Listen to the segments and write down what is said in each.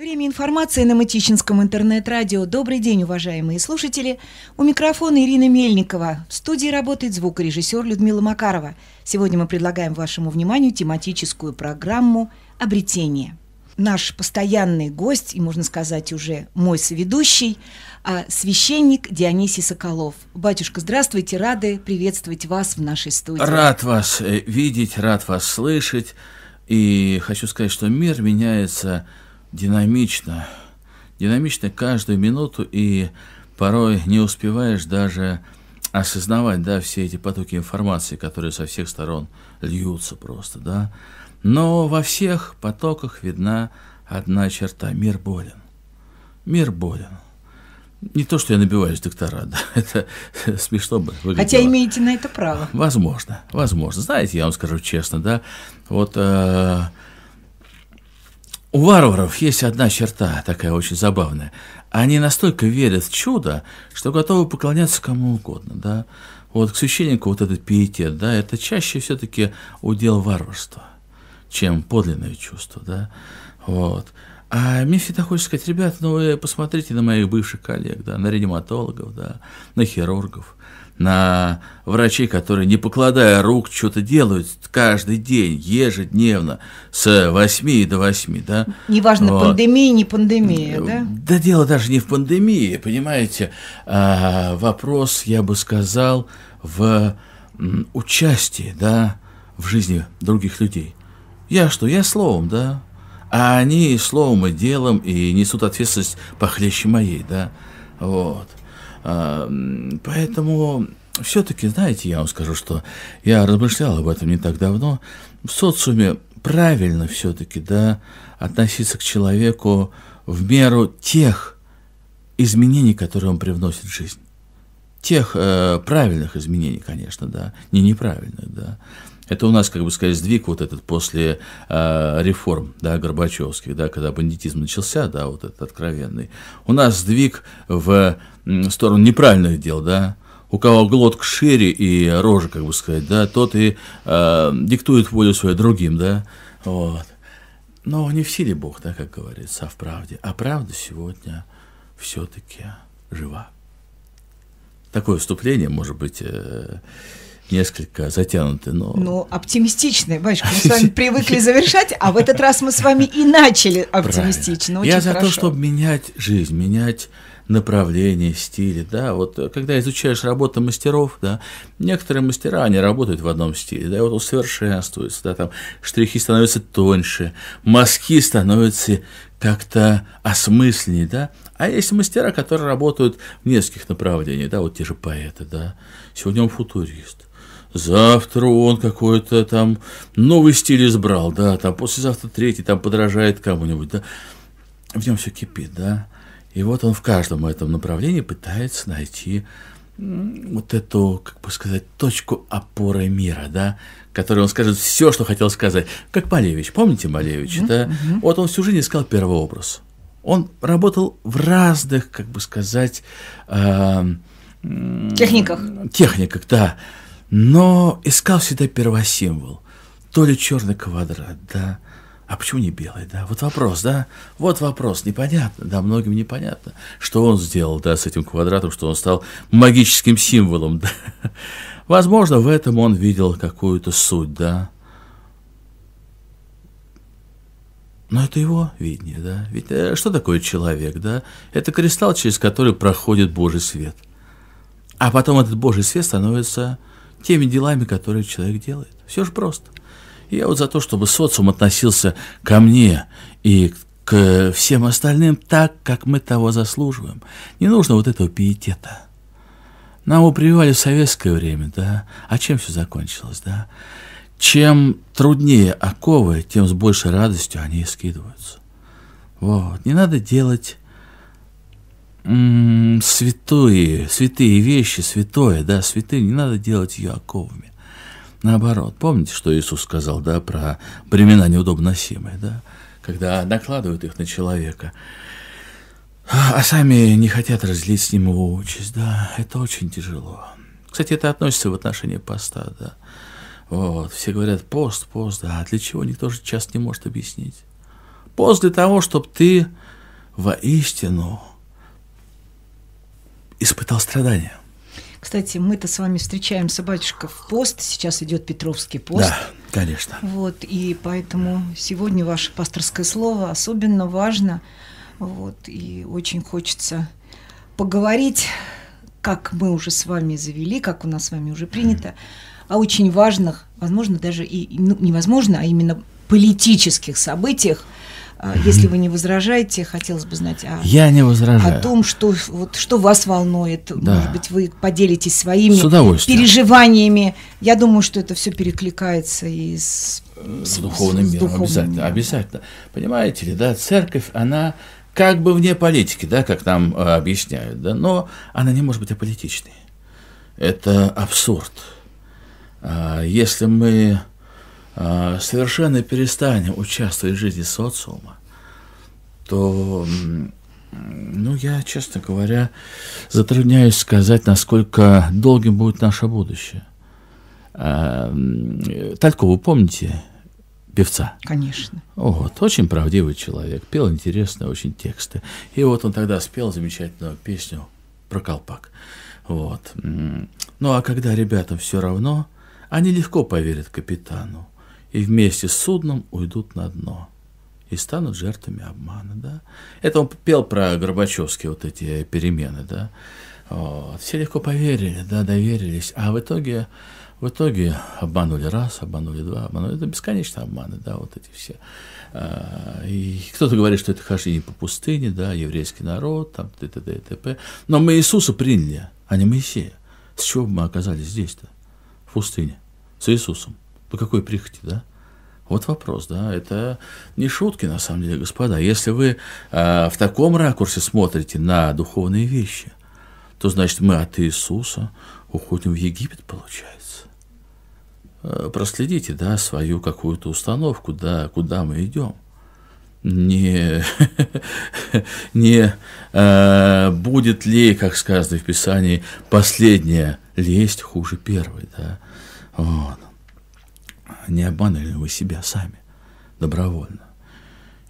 Время информации на Мытищинском интернет-радио. Добрый день, уважаемые слушатели. У микрофона Ирина Мельникова. В студии работает звукорежиссер Людмила Макарова. Сегодня мы предлагаем вашему вниманию тематическую программу «Обретение». Наш постоянный гость, и, можно сказать, уже мой соведущий, а, священник Дионисий Соколов. Батюшка, здравствуйте, рады приветствовать вас в нашей студии. Рад вас э, видеть, рад вас слышать. И хочу сказать, что мир меняется динамично, динамично каждую минуту, и порой не успеваешь даже осознавать, да, все эти потоки информации, которые со всех сторон льются просто, да. Но во всех потоках видна одна черта – мир болен. Мир болен. Не то, что я набиваюсь доктора, да, это смешно бы выглядело. Хотя имеете на это право. Возможно, возможно. Знаете, я вам скажу честно, да, вот э, у варваров есть одна черта, такая очень забавная. Они настолько верят в чудо, что готовы поклоняться кому угодно, да. Вот к священнику вот этот пиетет, да, это чаще все-таки удел варварства, чем подлинное чувство, да. Вот. А мне всегда хочется сказать, ребят, ну вы посмотрите на моих бывших коллег, да, на реаниматологов, да, на хирургов на врачей, которые, не покладая рук, что-то делают каждый день, ежедневно, с 8 до 8, да? Неважно, вот. пандемия, не пандемия, да? Да дело даже не в пандемии, понимаете. А, вопрос, я бы сказал, в участии, да, в жизни других людей. Я что, я словом, да? А они словом и делом и несут ответственность похлеще моей, да? Вот. А, поэтому все-таки, знаете, я вам скажу, что я размышлял об этом не так давно. В социуме правильно все-таки, да, относиться к человеку в меру тех изменений, которые он привносит в жизнь. Тех э, правильных изменений, конечно, да, не неправильных, да. Это у нас, как бы сказать, сдвиг вот этот после э, реформ да, Горбачевских, да, когда бандитизм начался, да, вот этот откровенный. У нас сдвиг в сторону неправильных дел, да, у кого глотка шире и рожа, как бы сказать, да, тот и э, диктует волю свою другим, да, вот. Но не в силе Бог, да, как говорится, а в правде. А правда сегодня все-таки жива. Такое вступление, может быть, э, несколько затянуты, но... Ну, оптимистичные, Батюшка, мы с вами привыкли завершать, а в этот раз мы с вами и начали оптимистично, Я за то, чтобы менять жизнь, менять направление, стили, да, вот э, когда изучаешь работу мастеров, да, некоторые мастера, они работают в одном стиле, да, вот усовершенствуются, да, там штрихи становятся тоньше, мазки становятся как-то осмысленнее, да, а есть мастера, которые работают в нескольких направлениях, да, вот те же поэты, да, сегодня он футурист, Завтра он какой-то там новый стиль избрал, да, там послезавтра третий там подражает кому-нибудь, да. В нем все кипит, да. И вот он в каждом этом направлении пытается найти вот эту, как бы сказать, точку опоры мира, да, которой он скажет все, что хотел сказать. Как Малевич, помните Малевич, mm-hmm. да? Вот он всю жизнь искал первый образ. Он работал в разных, как бы сказать, э, техниках. Техниках, да. Но искал всегда первосимвол. То ли черный квадрат, да, а почему не белый, да? Вот вопрос, да? Вот вопрос, непонятно, да, многим непонятно, что он сделал, да, с этим квадратом, что он стал магическим символом, да. Возможно, в этом он видел какую-то суть, да. Но это его видение, да. Ведь э, что такое человек, да? Это кристалл, через который проходит Божий свет. А потом этот Божий свет становится теми делами, которые человек делает. Все же просто. я вот за то, чтобы социум относился ко мне и к всем остальным так, как мы того заслуживаем. Не нужно вот этого пиетета. Нам его прививали в советское время, да? А чем все закончилось, да? Чем труднее оковы, тем с большей радостью они скидываются. Вот. Не надо делать святые, святые вещи, святое, да, святые, не надо делать ее оковами. Наоборот, помните, что Иисус сказал, да, про времена неудобносимые, да, когда накладывают их на человека, а сами не хотят разлить с ним его участь, да, это очень тяжело. Кстати, это относится в отношении поста, да. Вот, все говорят, пост, пост, да, а для чего никто же часто не может объяснить. Пост для того, чтобы ты воистину испытал страдания. Кстати, мы-то с вами встречаемся, батюшка, в пост. Сейчас идет Петровский пост. Да, конечно. Вот, и поэтому сегодня ваше пасторское слово особенно важно. Вот, и очень хочется поговорить, как мы уже с вами завели, как у нас с вами уже принято, о очень важных, возможно, даже и ну, невозможно, а именно политических событиях, а, если вы не возражаете, хотелось бы знать о, Я не возражаю. о том, что, вот, что вас волнует. Да. Может быть, вы поделитесь своими переживаниями. Я думаю, что это все перекликается и с, с духовным с, миром. С духовным обязательно, миром. обязательно. Понимаете ли, да, церковь, она как бы вне политики, да, как нам э, объясняют, да, но она не может быть аполитичной. Это абсурд. А, если мы а, совершенно перестанем участвовать в жизни социума, то, ну, я, честно говоря, затрудняюсь сказать, насколько долгим будет наше будущее. А, вы помните певца? Конечно. Вот, очень правдивый человек, пел интересные очень тексты. И вот он тогда спел замечательную песню про колпак. Вот. Ну, а когда ребятам все равно, они легко поверят капитану и вместе с судном уйдут на дно и станут жертвами обмана, да. Это он пел про Горбачевские вот эти перемены, да. Вот. Все легко поверили, да, доверились, а в итоге, в итоге обманули раз, обманули два, обманули. Это бесконечные обманы, да, вот эти все. А, и кто-то говорит, что это хождение по пустыне, да, еврейский народ, там, т.д. и т.п. Но мы Иисуса приняли, а не Моисея. С чего мы оказались здесь-то? В пустыне. С Иисусом. По какой прихоти, да? Вот вопрос, да, это не шутки, на самом деле, господа. Если вы э, в таком ракурсе смотрите на духовные вещи, то значит мы от Иисуса уходим в Египет, получается. Э, проследите, да, свою какую-то установку, да, куда мы идем. Не, не э, будет ли, как сказано в Писании, последняя лесть хуже первой, да. Вот не обманули вы себя сами добровольно?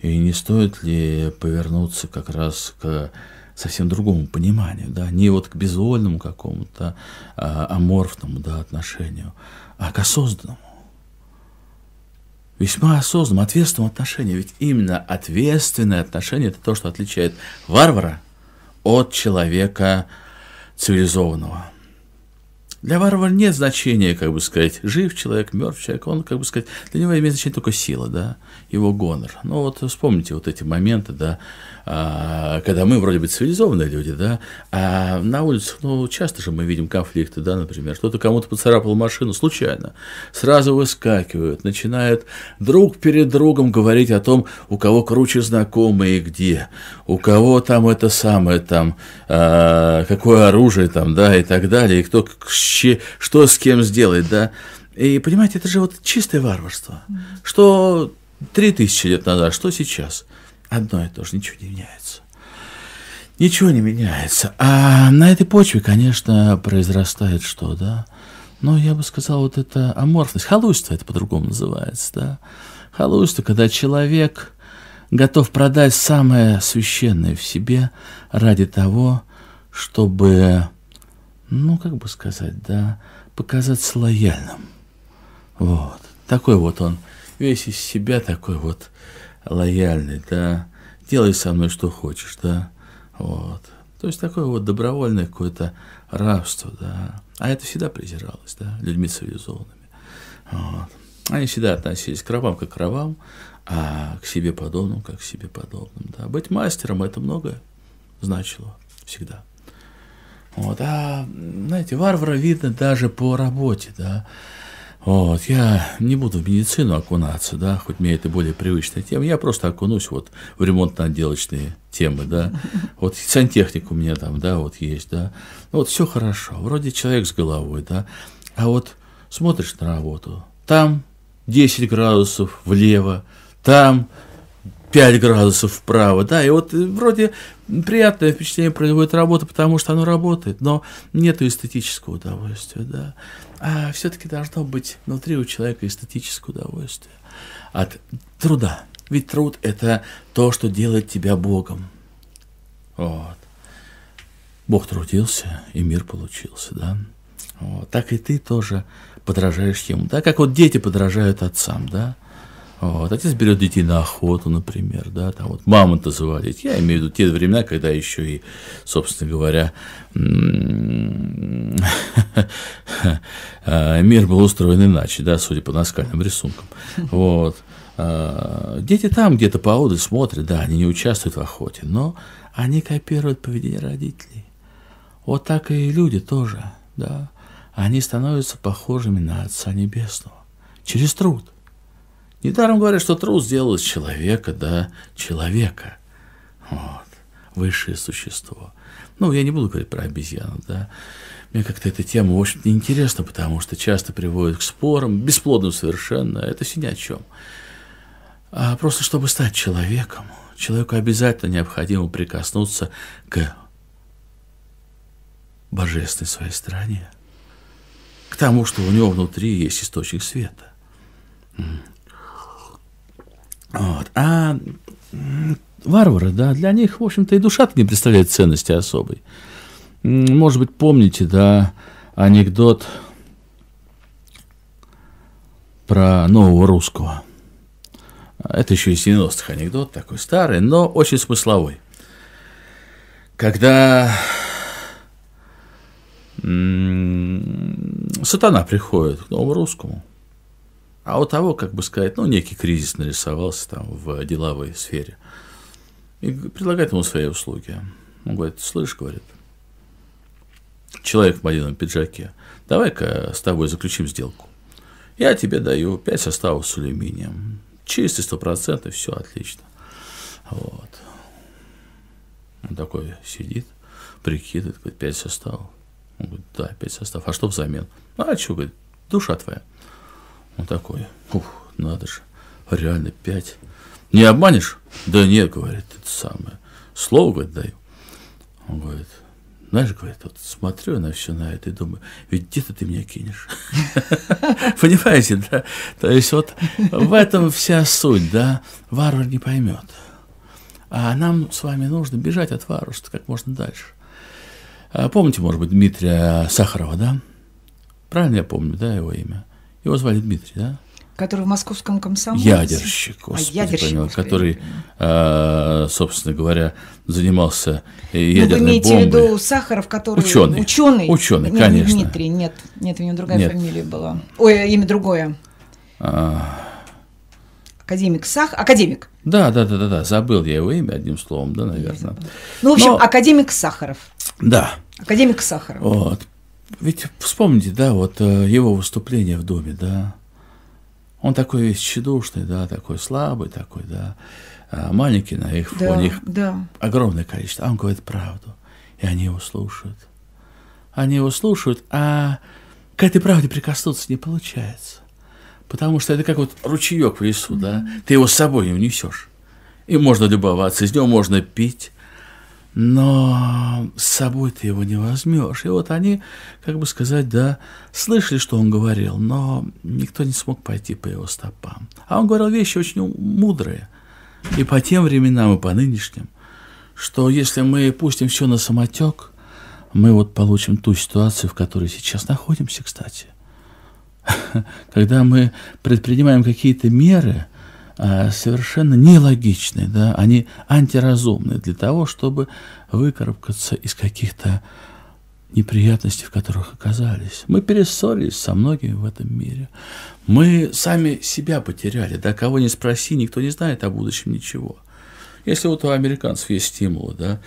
И не стоит ли повернуться как раз к совсем другому пониманию, да, не вот к безвольному какому-то а, аморфному, да, отношению, а к осознанному, весьма осознанному, ответственному отношению. Ведь именно ответственное отношение – это то, что отличает варвара от человека цивилизованного. Для варвара нет значения, как бы сказать, жив человек, мертв человек, он, как бы сказать, для него имеет значение только сила, да, его гонор. Ну вот вспомните вот эти моменты, да, а, когда мы вроде бы цивилизованные люди, да, а на улицах, ну, часто же мы видим конфликты, да, например, кто-то кому-то поцарапал машину случайно, сразу выскакивают, начинают друг перед другом говорить о том, у кого круче знакомые где, у кого там это самое там, а, какое оружие там, да, и так далее, и кто что с кем сделает, да. И понимаете, это же вот чистое варварство. Что три тысячи лет назад, что сейчас – одно и то же, ничего не меняется. Ничего не меняется. А на этой почве, конечно, произрастает что, да? Но ну, я бы сказал, вот это аморфность, халуйство это по-другому называется, да? Халуйство, когда человек готов продать самое священное в себе ради того, чтобы, ну, как бы сказать, да, показаться лояльным. Вот. Такой вот он, весь из себя такой вот, лояльный, да, делай со мной что хочешь, да, вот. То есть такое вот добровольное какое-то рабство, да. А это всегда презиралось, да, людьми цивилизованными. Вот. Они всегда относились к рабам как к рабам, а к себе подобным как к себе подобным. Да. Быть мастером – это многое значило всегда. Вот. А, знаете, варвара видно даже по работе, да. Вот, я не буду в медицину окунаться, да, хоть мне это более привычная тема, я просто окунусь вот в ремонтно-отделочные темы, да, вот сантехник у меня там, да, вот есть, да, ну вот все хорошо, вроде человек с головой, да, а вот смотришь на работу, там 10 градусов влево, там 5 градусов вправо, да, и вот э, вроде приятное впечатление производит работа, потому что оно работает, но нет эстетического удовольствия, да. А все-таки должно быть внутри у человека эстетическое удовольствие от труда. Ведь труд – это то, что делает тебя Богом. Вот. Бог трудился, и мир получился, да. Вот. Так и ты тоже подражаешь ему, да, как вот дети подражают отцам, да. Вот. Отец берет детей на охоту, например, да, там вот мамонта завалить. Я имею в виду те времена, когда еще и, собственно говоря, мир был устроен иначе, да, судя по наскальным рисункам. Вот. А, дети там где-то поодаль смотрят, да, они не участвуют в охоте, но они копируют поведение родителей. Вот так и люди тоже, да, они становятся похожими на Отца Небесного через труд – Недаром говорят, что трус сделал из человека, да, человека. Вот. Высшее существо. Ну, я не буду говорить про обезьяну, да. Мне как-то эта тема, очень общем интересна, потому что часто приводит к спорам, бесплодным совершенно, а это все ни о чем. А просто чтобы стать человеком, человеку обязательно необходимо прикоснуться к божественной своей стране, к тому, что у него внутри есть источник света. Вот. А варвары, да, для них, в общем-то, и душа не представляет ценности особой. Может быть, помните, да, анекдот про нового русского. Это еще из 90-х анекдот, такой старый, но очень смысловой. Когда сатана приходит к новому русскому – а у того, как бы сказать, ну, некий кризис нарисовался там в деловой сфере. И предлагает ему свои услуги. Он говорит, слышь, говорит, человек в модельном пиджаке, давай-ка с тобой заключим сделку. Я тебе даю 5 составов с алюминием. Чистый, процентов, все отлично. Вот. Он такой сидит, прикидывает, говорит, 5 составов. Он говорит, да, 5 составов. А что взамен? А что, говорит, душа твоя. Он такой, ух, надо же, реально пять. Не обманешь? Да нет, говорит, это самое. Слово, говорит, даю. Он говорит, знаешь, говорит, вот смотрю на все на это и думаю, ведь где-то ты меня кинешь. Понимаете, да? То есть вот в этом вся суть, да? Варвар не поймет. А нам с вами нужно бежать от варварства как можно дальше. А помните, может быть, Дмитрия Сахарова, да? Правильно я помню, да, его имя? Его звали Дмитрий, да? Который в московском комсомольце. Ядерщик, а, господи, а, ядерщик, понял, который, э, собственно говоря, занимался э, ну, ядерной бомбой. Вы имеете бомбой. в виду Сахаров, который... Ученый. Ученый, Ученый нет, конечно. Не Дмитрий, нет, нет, у него другая нет. фамилия была. Ой, э, имя другое. А... Академик Сах... Академик. Да, да, да, да, да, забыл я его имя одним словом, да, наверное. Ну, в общем, Но... академик Сахаров. Да. Академик Сахаров. Вот, ведь вспомните, да, вот э, его выступление в Доме, да. Он такой весь тщедушный, да, такой слабый, такой, да. А маленький на их да, фоне, их да. огромное количество. А он говорит правду, и они его слушают. Они его слушают, а к этой правде прикоснуться не получается. Потому что это как вот ручеек в лесу, mm-hmm. да, ты его с собой не унесешь. И можно любоваться, из него можно пить, но с собой ты его не возьмешь. И вот они, как бы сказать, да, слышали, что он говорил, но никто не смог пойти по его стопам. А он говорил вещи очень мудрые, и по тем временам, и по нынешним, что если мы пустим все на самотек, мы вот получим ту ситуацию, в которой сейчас находимся, кстати. Когда мы предпринимаем какие-то меры – Э, совершенно нелогичные, да, они антиразумные для того, чтобы выкарабкаться из каких-то неприятностей, в которых оказались. Мы перессорились со многими в этом мире. Мы сами себя потеряли, да, кого не спроси, никто не знает о будущем ничего. Если вот у американцев есть стимул, да,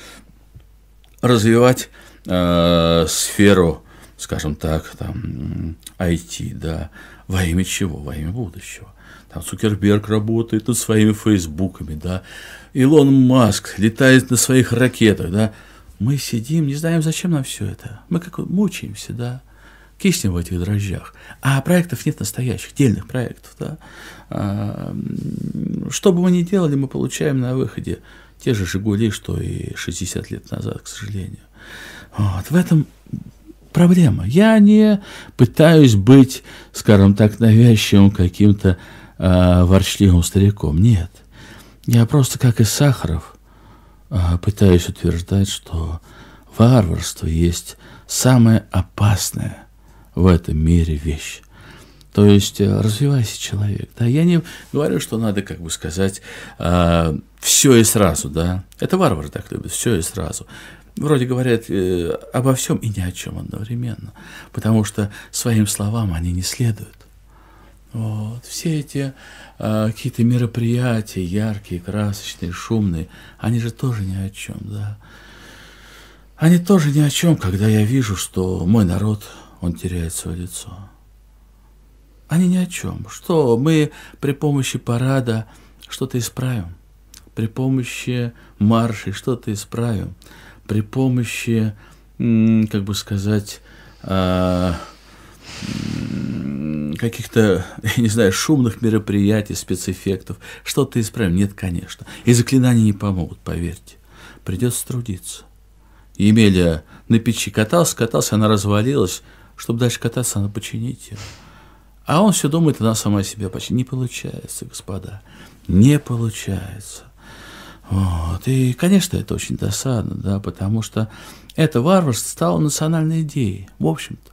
развивать э, сферу, скажем так, там, IT, да, во имя чего? Во имя будущего. Там Цукерберг работает над своими фейсбуками, да. Илон Маск летает на своих ракетах, да. Мы сидим, не знаем, зачем нам все это. Мы как мучаемся, да киснем в этих дрожжах. А проектов нет настоящих, дельных проектов. Да? А, что бы мы ни делали, мы получаем на выходе те же «Жигули», что и 60 лет назад, к сожалению. Вот. В этом проблема. Я не пытаюсь быть, скажем так, навязчивым каким-то э, ворчливым стариком. Нет. Я просто, как и Сахаров, э, пытаюсь утверждать, что варварство есть самая опасная в этом мире вещь. То есть э, развивайся, человек. Да, я не говорю, что надо, как бы сказать, э, все и сразу, да. Это варвары так любят, все и сразу вроде говорят э, обо всем и ни о чем одновременно, потому что своим словам они не следуют. Вот. Все эти э, какие-то мероприятия, яркие, красочные, шумные, они же тоже ни о чем, да. Они тоже ни о чем, когда я вижу, что мой народ, он теряет свое лицо. Они ни о чем. Что мы при помощи парада что-то исправим, при помощи маршей что-то исправим при помощи, как бы сказать, а, каких-то, я не знаю, шумных мероприятий, спецэффектов, что-то исправим. Нет, конечно. И заклинания не помогут, поверьте. Придется трудиться. Емеля на печи катался, катался, она развалилась. Чтобы дальше кататься, надо починить ее. А он все думает, она сама себя почти Не получается, господа. Не получается. Вот. И, конечно, это очень досадно, да, потому что это варварство стало национальной идеей, в общем-то.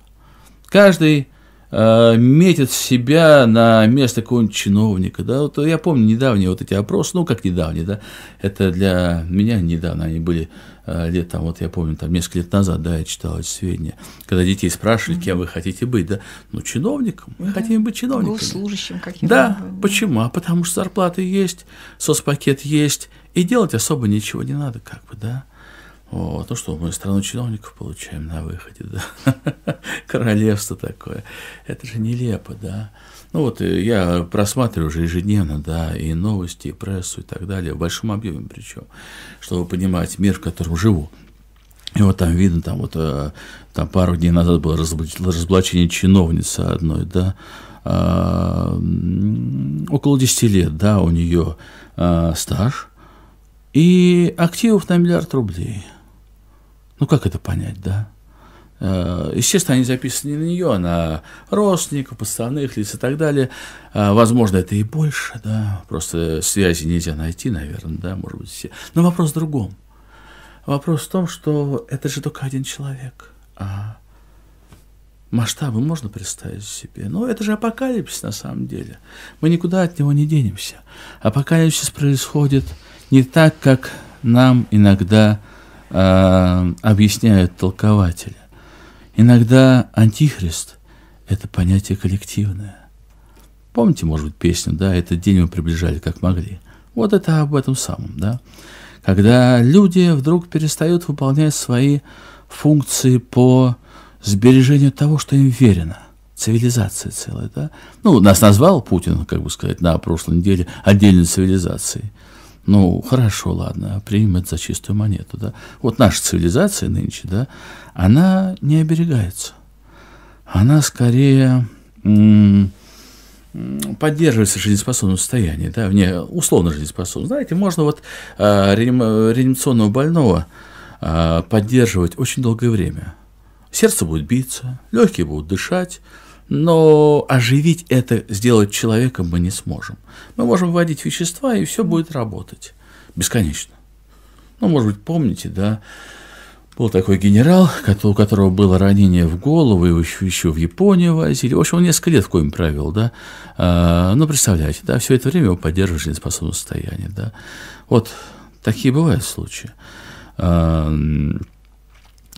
Каждый Э, метит себя на место какого-нибудь чиновника. Да? Вот я помню недавние вот эти опросы, ну как недавние, да, это для меня недавно они были э, лет там, вот я помню, там несколько лет назад, да, я читал эти сведения, когда детей спрашивали, кем вы хотите быть, да, ну чиновником, мы да. хотим быть чиновником. Служащим каким-то. Да, быть. почему? А потому что зарплаты есть, соцпакет есть, и делать особо ничего не надо, как бы, да. О, то, ну что мы страну чиновников получаем на выходе, да? Королевство такое. Это же нелепо, да? Ну вот э, я просматриваю уже ежедневно, да, и новости, и прессу, и так далее, в большом объеме причем, чтобы понимать мир, в котором живу. И вот там видно, там вот э, там пару дней назад было разоблачение чиновницы одной, да, а, около 10 лет, да, у нее а, стаж и активов на миллиард рублей – ну как это понять, да? Э, естественно, они записаны не на нее, а на родственников, подставных лиц и так далее. Э, возможно, это и больше, да. Просто связи нельзя найти, наверное, да, может быть, все. Но вопрос в другом. Вопрос в том, что это же только один человек. А масштабы можно представить себе? Но это же апокалипсис на самом деле. Мы никуда от него не денемся. Апокалипсис происходит не так, как нам иногда э, объясняют толкователи. Иногда антихрист – это понятие коллективное. Помните, может быть, песню, да, «Этот день мы приближали как могли». Вот это об этом самом, да. Когда люди вдруг перестают выполнять свои функции по сбережению того, что им верено. Цивилизация целая, да. Ну, нас назвал Путин, как бы сказать, на прошлой неделе отдельной цивилизацией. Ну, хорошо, ладно, примем это за чистую монету, да. Вот наша цивилизация нынче, да, она не оберегается. Она скорее поддерживается в жизнеспособном состоянии, да, вне условно жизнеспособном. Знаете, можно вот э, реанимационного больного э, поддерживать очень долгое время. Сердце будет биться, легкие будут дышать, но оживить это, сделать человеком мы не сможем. Мы можем вводить вещества, и все будет работать бесконечно. Ну, может быть, помните, да, был такой генерал, у которого было ранение в голову, его еще в Японию возили. В общем, он несколько лет в коме правил, да. А, ну, представляете, да, все это время его поддерживали жизнеспособное состояние, да. Вот такие бывают случаи. А,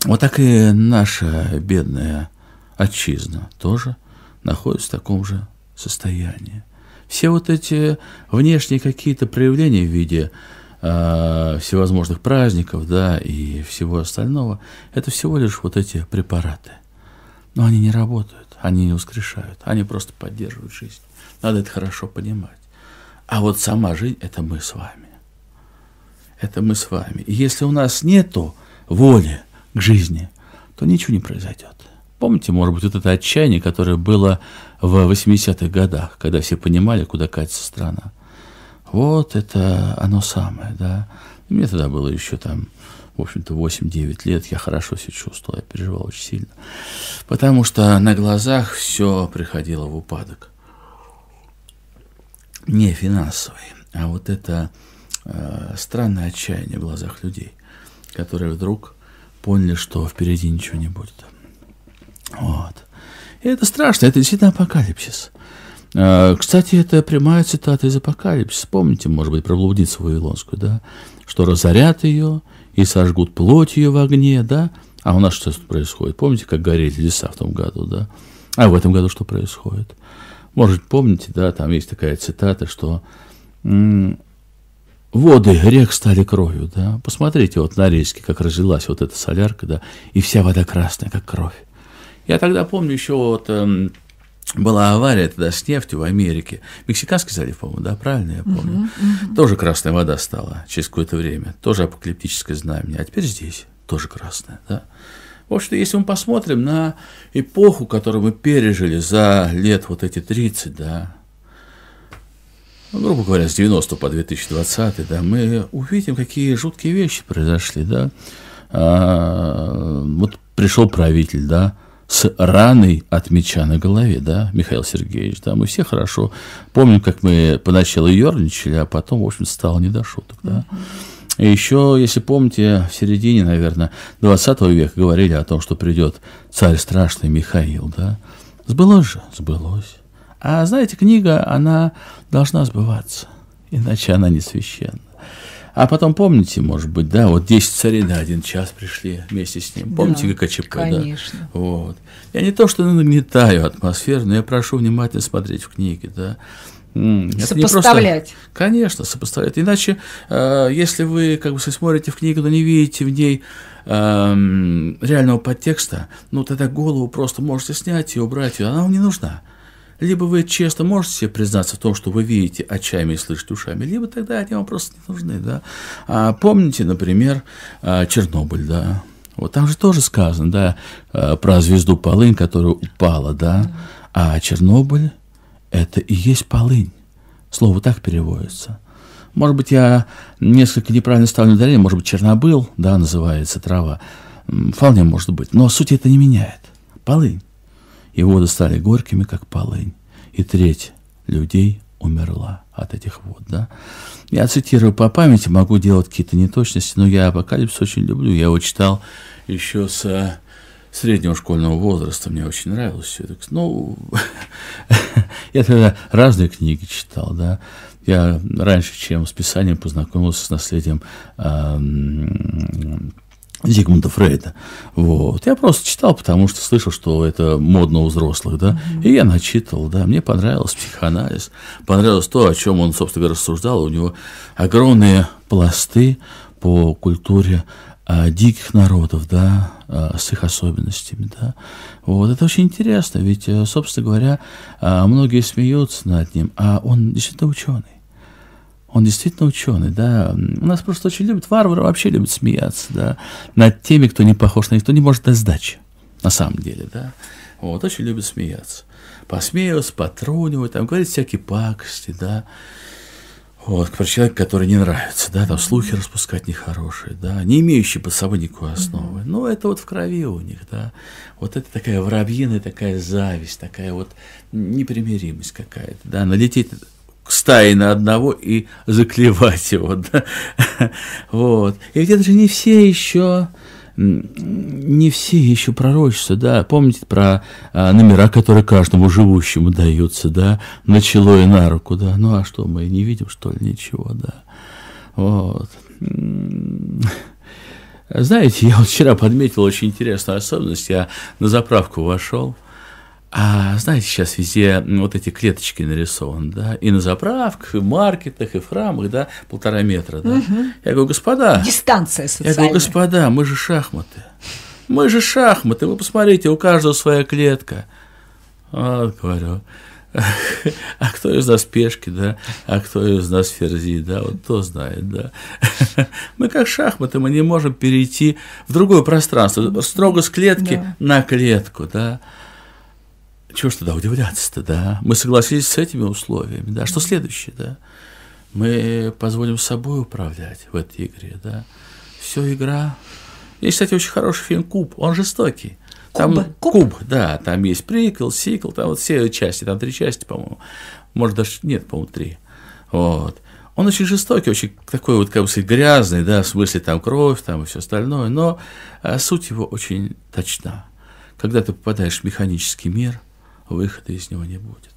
вот так и наша бедная отчизна тоже находятся в таком же состоянии. Все вот эти внешние какие-то проявления в виде э, всевозможных праздников, да, и всего остального, это всего лишь вот эти препараты. Но они не работают, они не воскрешают, они просто поддерживают жизнь. Надо это хорошо понимать. А вот сама жизнь – это мы с вами. Это мы с вами. И если у нас нету воли к жизни, то ничего не произойдет. Помните, может быть, вот это отчаяние, которое было в 80-х годах, когда все понимали, куда катится страна. Вот это оно самое, да. мне тогда было еще там, в общем-то, 8-9 лет, я хорошо себя чувствовал, я переживал очень сильно. Потому что на глазах все приходило в упадок. Не финансовый, а вот это э, странное отчаяние в глазах людей, которые вдруг поняли, что впереди ничего не будет. Вот. И это страшно, это действительно апокалипсис. А, кстати, это прямая цитата из апокалипсиса. Помните, может быть, про блудницу Вавилонскую, да? Что разорят ее и сожгут плоть ее в огне, да? А у нас что происходит? Помните, как горели леса в том году, да? А в этом году что происходит? Может, помните, да, там есть такая цитата, что воды грех стали кровью, да? Посмотрите вот на речке, как разжилась вот эта солярка, да? И вся вода красная, как кровь. Я тогда помню еще вот эм, была авария тогда с нефтью в Америке. Мексиканский залив, по-моему, да, правильно я помню. Угу, угу. Тоже красная вода стала через какое-то время. Тоже апокалиптическое знамение. А теперь здесь тоже красная, да. В общем-то, если мы посмотрим на эпоху, которую мы пережили за лет вот эти 30, да, ну, грубо говоря, с 90 по 2020, да, мы увидим, какие жуткие вещи произошли, да. А, вот пришел правитель, да, с раной от меча на голове, да, Михаил Сергеевич, да, мы все хорошо помним, как мы поначалу ерничали, а потом, в общем, стало не до шуток, да. И еще, если помните, в середине, наверное, 20 века говорили о том, что придет царь страшный Михаил, да. Сбылось же? Сбылось. А знаете, книга, она должна сбываться, иначе она не священна. А потом помните, может быть, да, вот 10 царей на один час пришли вместе с ним. Помните, да, как КЧП, конечно. да? Вот. Я не то, что нагнетаю атмосферу, но я прошу внимательно смотреть в книге, да. Это сопоставлять. просто, конечно, сопоставлять. Иначе, э, если вы как бы смотрите в книгу, но не видите в ней э, реального подтекста, ну тогда голову просто можете снять и убрать ее, она вам не нужна. Либо вы честно можете признаться в том, что вы видите очами и слышите ушами, либо тогда они вам просто не нужны. Да? А помните, например, э, Чернобыль, да? Вот там же тоже сказано, да, э, про звезду полынь, которая упала, да? А Чернобыль – это и есть полынь. Слово так переводится. Может быть, я несколько неправильно ставлю ударение, может быть, Чернобыл, да, называется трава. Вполне может быть. Но суть это не меняет. Полынь и воды стали горькими, как полынь, и треть людей умерла от этих вод. Да? Я цитирую по памяти, могу делать какие-то неточности, но я Апокалипс очень люблю. Я его читал еще с среднего школьного возраста, мне очень нравилось все это. Ну, я тогда разные книги читал, да. Я раньше, чем с писанием, познакомился с наследием Зигмунда Фрейда. Вот. Я просто читал, потому что слышал, что это модно у взрослых, да. Mm-hmm. И я начитывал, да. Мне понравился психоанализ, понравилось то, о чем он, собственно говоря, рассуждал. У него огромные пласты по культуре а, диких народов, да, а, с их особенностями, да. Вот. Это очень интересно, ведь, э, собственно говоря, а, многие смеются над ним, а он действительно ученый он действительно ученый, да. У нас просто очень любят, варвары вообще любят смеяться, да, над теми, кто не похож на них, кто не может дать сдачи, на самом деле, да. Вот, очень любят смеяться. Посмеиваться, потрунивать, там, говорить всякие пакости, да. Вот, про человека, который не нравится, да, там слухи распускать нехорошие, да, не имеющие под собой никакой основы. Ну, это вот в крови у них, да. Вот это такая воробьиная такая зависть, такая вот непримиримость какая-то, да, налететь к стаи на одного и заклевать его. Да? Вот. И ведь это же не все еще не все еще пророчества, да, помните про а, номера, которые каждому живущему даются, да, начало и на руку, да, ну а что, мы не видим, что ли, ничего, да, вот. Знаете, я вот вчера подметил очень интересную особенность, я на заправку вошел, а знаете, сейчас везде вот эти клеточки нарисованы, да, и на заправках, и в маркетах, и в храмах, да, полтора метра, да. Угу. Я говорю, господа. Дистанция социальная. Я говорю, господа, мы же шахматы. Мы же шахматы, вы посмотрите, у каждого своя клетка. Вот, а, говорю, а кто из нас пешки, да, а кто из нас ферзи, да, вот кто знает, да. Мы как шахматы, мы не можем перейти в другое пространство, строго с клетки да. на клетку, да. Чего ж тогда удивляться-то, да? Мы согласились с этими условиями, да? Что следующее, да? Мы позволим собой управлять в этой игре, да? Все игра. Есть, кстати, очень хороший фильм «Куб», он жестокий. Там, Куба? Куб? Куб, да, там есть приквел, сиквел, там вот все части, там три части, по-моему. Может, даже нет, по-моему, три. Вот. Он очень жестокий, очень такой вот, как бы сказать, грязный, да, в смысле там кровь, там и все остальное, но а, суть его очень точна. Когда ты попадаешь в механический мир – выхода из него не будет.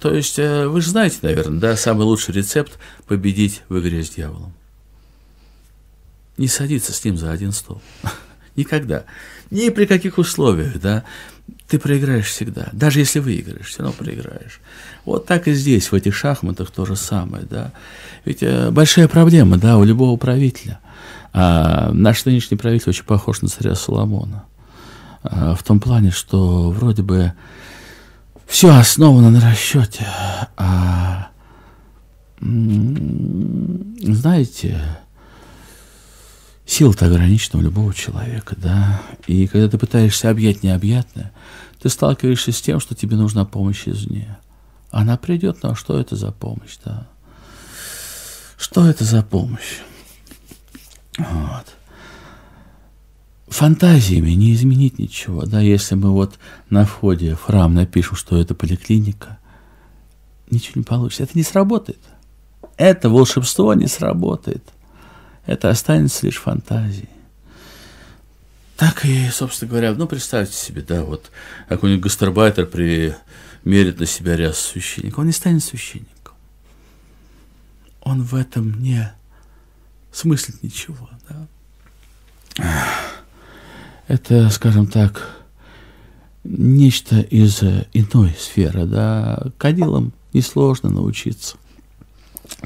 То есть э, вы же знаете, наверное, да, самый лучший рецепт – победить в игре с дьяволом. Не садиться с ним за один стол. Никогда. Ни при каких условиях, да. Ты проиграешь всегда. Даже если выиграешь, все равно проиграешь. Вот так и здесь, в этих шахматах то же самое, да. Ведь э, большая проблема, да, у любого правителя. А наш нынешний правитель очень похож на царя Соломона. А, в том плане, что вроде бы все основано на расчете. А, знаете, сила-то ограничена у любого человека, да? И когда ты пытаешься объять необъятное, ты сталкиваешься с тем, что тебе нужна помощь извне. Она придет, но что это за помощь, да? Что это за помощь? Вот фантазиями не изменить ничего. Да, если мы вот на входе в храм напишем, что это поликлиника, ничего не получится. Это не сработает. Это волшебство не сработает. Это останется лишь фантазией. Так и, собственно говоря, ну, представьте себе, да, вот какой-нибудь гастарбайтер примерит на себя ряд священника. Он не станет священником. Он в этом не смыслит ничего, да это, скажем так, нечто из э, иной сферы, да, кадилам несложно научиться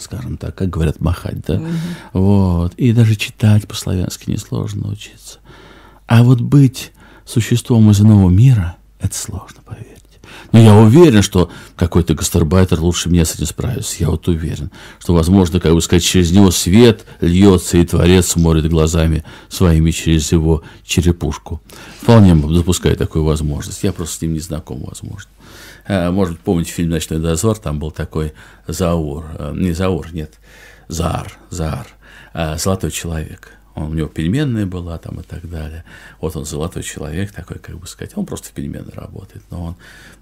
скажем так, как говорят, махать, да, угу. вот, и даже читать по-славянски несложно научиться. А вот быть существом из иного мира, это сложно, поверь. Но я уверен, что какой-то гастарбайтер лучше меня с этим справится. Я вот уверен, что, возможно, как бы сказать, через него свет льется, и Творец смотрит глазами своими через его черепушку. Вполне допускаю такую возможность. Я просто с ним не знаком, возможно. Э, может быть, помните фильм «Ночной дозор», там был такой Заур, э, не Заур, нет, Заар, Заар, э, «Золотой человек» он, у него пельменная была там и так далее. Вот он золотой человек такой, как бы сказать, он просто в пельменной работает, но он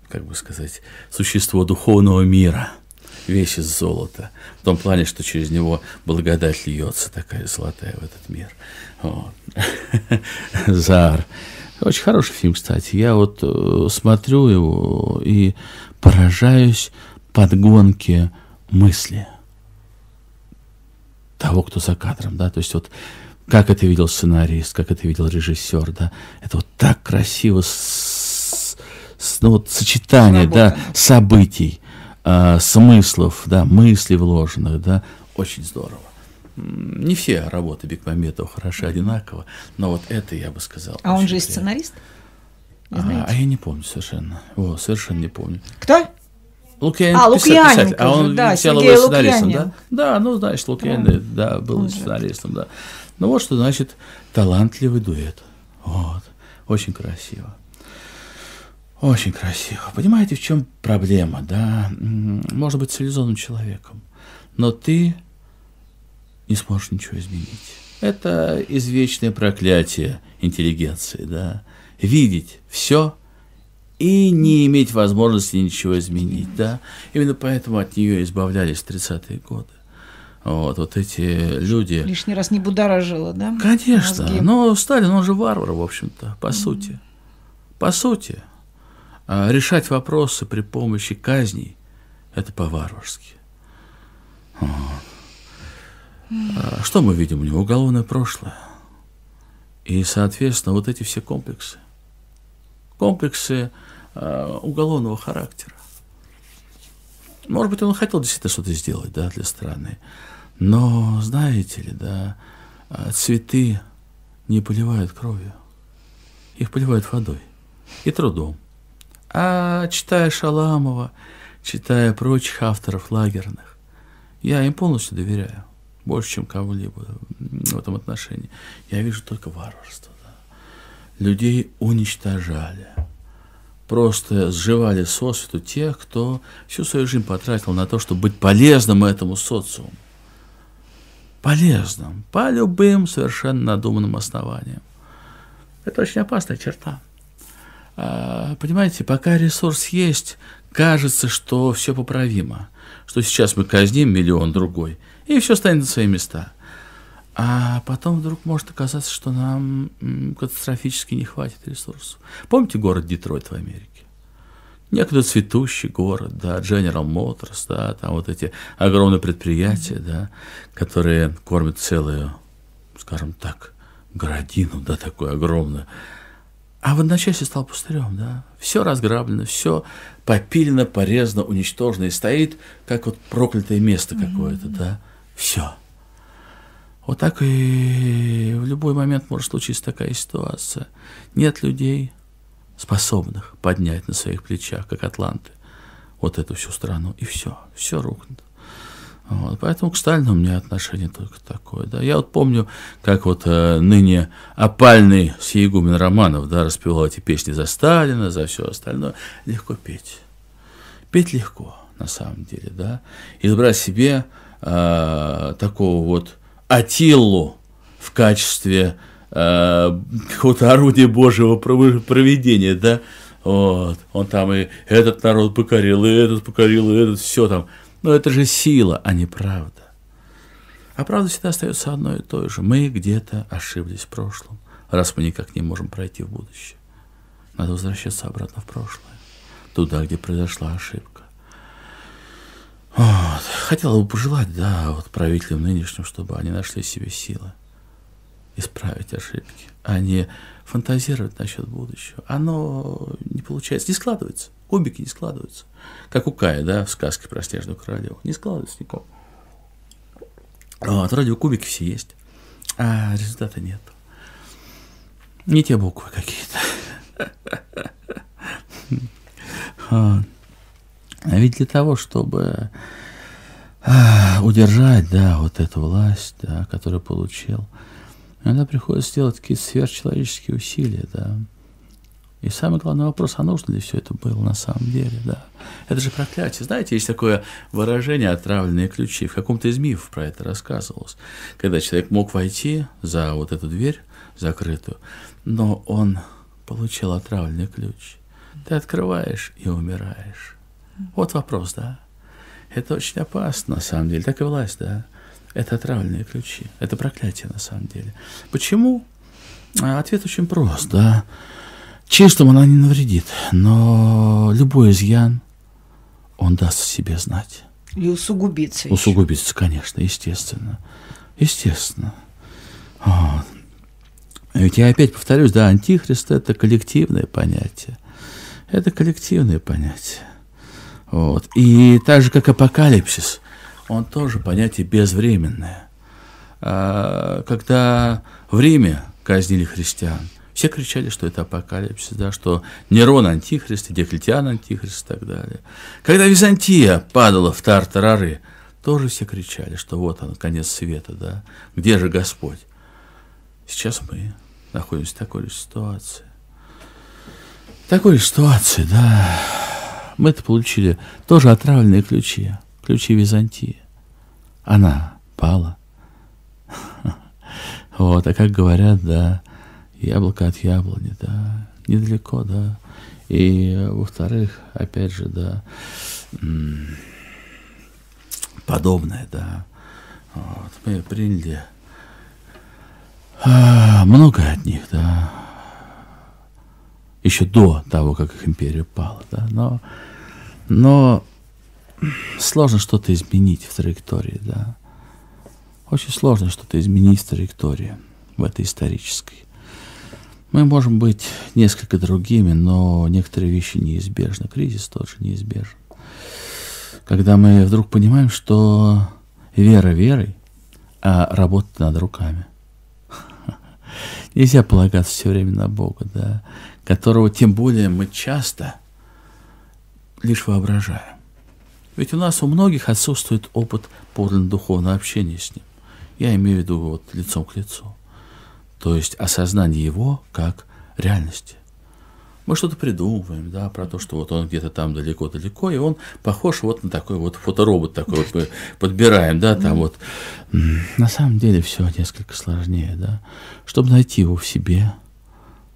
как бы сказать, существо духовного мира, весь из золота, в том плане, что через него благодать льется такая золотая в этот мир. Вот. Зар. Очень хороший фильм, кстати. Я вот э, смотрю его и поражаюсь подгонке мысли того, кто за кадром, да, то есть вот как это видел сценарист, как это видел режиссер, да, это вот так красиво ну, вот сочетание да, событий, э, смыслов, да, мыслей вложенных, да, очень здорово. Не все работы Бекмаметова хороши одинаково, но вот это я бы сказал. А он же и сценарист? А, а я не помню совершенно. О, совершенно не помню. Кто? Лукьяненко а, Лукьяненко а он да, сначала был сценаристом, да? Да, ну, значит, Лукьяненко, да, да был он сценаристом, да. Ну, вот что значит талантливый дуэт. Вот, очень красиво. Очень красиво. Понимаете, в чем проблема, да? Может быть, цивилизованным человеком, но ты не сможешь ничего изменить. Это извечное проклятие интеллигенции, да? Видеть все и не иметь возможности ничего изменить, да? Именно поэтому от нее избавлялись в 30-е годы. Вот, вот эти люди... Лишний раз не будоражило, да? Конечно. Мозги. Но Сталин, он же варвар, в общем-то, по mm-hmm. сути. По сути. А решать вопросы при помощи казней – это по-варварски. А что мы видим? У него уголовное прошлое. И, соответственно, вот эти все комплексы. Комплексы э, уголовного характера. Может быть, он хотел действительно что-то сделать да, для страны. Но, знаете ли, да, цветы не поливают кровью. Их поливают водой и трудом а читая Шаламова, читая прочих авторов лагерных, я им полностью доверяю, больше, чем кому-либо в этом отношении. Я вижу только варварство. Да. Людей уничтожали, просто сживали сосвету тех, кто всю свою жизнь потратил на то, чтобы быть полезным этому социуму. Полезным, по любым совершенно надуманным основаниям. Это очень опасная черта. А, понимаете, пока ресурс есть, кажется, что все поправимо, что сейчас мы казним миллион другой, и все станет на свои места. А потом вдруг может оказаться, что нам катастрофически не хватит ресурсов. Помните город Детройт в Америке? Некогда цветущий город, да, General Motors, да, там вот эти огромные предприятия, да, которые кормят целую, скажем так, городину, да, такую огромную. А в одночасье стал пустырем, да. Все разграблено, все попилено, порезано, уничтожено. И стоит, как вот проклятое место какое-то, да. Все. Вот так и в любой момент может случиться такая ситуация. Нет людей, способных поднять на своих плечах, как атланты, вот эту всю страну. И все, все рухнет. Вот, поэтому к Сталину у меня отношение только такое. Да. Я вот помню, как вот э, ныне опальный Сиегумен Романов да, распевал эти песни за Сталина, за все остальное. Легко петь. Петь легко, на самом деле. Да. Избрать себе э, такого вот Атиллу в качестве э, какого-то орудия Божьего проведения, да, вот, он там и этот народ покорил, и этот покорил, и этот, все там – но это же сила, а не правда. А правда всегда остается одной и той же. Мы где-то ошиблись в прошлом, раз мы никак не можем пройти в будущее. Надо возвращаться обратно в прошлое, туда, где произошла ошибка. Вот. Хотела бы пожелать, да, вот правителям нынешним, чтобы они нашли себе силы исправить ошибки, а не фантазировать насчет будущего. Оно не получается, не складывается. Кубики не складываются. Как у Кая, да, в сказке про снежную королеву. Не складываются никак. Вот, а кубики все есть, а результата нет. Не те буквы какие-то. А, а ведь для того, чтобы а, удержать, да, вот эту власть, да, которую получил, иногда приходится делать какие-то сверхчеловеческие усилия, да. И самый главный вопрос, а нужно ли все это было на самом деле, да. Это же проклятие. Знаете, есть такое выражение «отравленные ключи». В каком-то из мифов про это рассказывалось. Когда человек мог войти за вот эту дверь закрытую, но он получил отравленный ключ. Ты открываешь и умираешь. Вот вопрос, да. Это очень опасно, на самом деле. Так и власть, да. Это отравленные ключи. Это проклятие, на самом деле. Почему? А, ответ очень прост, да. Чистым она не навредит, но любой изъян он даст себе знать. И усугубится. Усугубится, еще. конечно, естественно. Естественно. Вот. А ведь я опять повторюсь, да, антихрист – это коллективное понятие. Это коллективное понятие. Вот. И так же, как апокалипсис, он тоже понятие безвременное. А, когда время казнили христиан, все кричали, что это апокалипсис, да, что Нерон антихрист, Диоклетиан антихрист и так далее. Когда Византия падала в тартарары, тоже все кричали, что вот он, конец света, да, где же Господь? Сейчас мы находимся в такой же ситуации. В такой же ситуации, да. Мы-то получили тоже отравленные ключи, ключи Византии. Она пала. Вот, а как говорят, да, яблоко от яблони, да, недалеко, да. И, э, во-вторых, опять же, да, подобное, да. Вот, мы приняли э, многое от них, да, еще до того, как их империя пала, да, но, но сложно что-то изменить в траектории, да, очень сложно что-то изменить в траектории, в этой исторической. Мы можем быть несколько другими, но некоторые вещи неизбежны. Кризис тоже неизбежен. Когда мы вдруг понимаем, что вера верой, а работать над руками. Нельзя полагаться все время на Бога, да, которого тем более мы часто лишь воображаем. Ведь у нас у многих отсутствует опыт подлинно духовного общения с Ним. Я имею в виду вот лицом к лицу то есть осознание его как реальности. Мы что-то придумываем, да, про то, что вот он где-то там далеко-далеко, и он похож вот на такой вот фоторобот такой вот мы подбираем, да, там вот. На самом деле все несколько сложнее, да. Чтобы найти его в себе,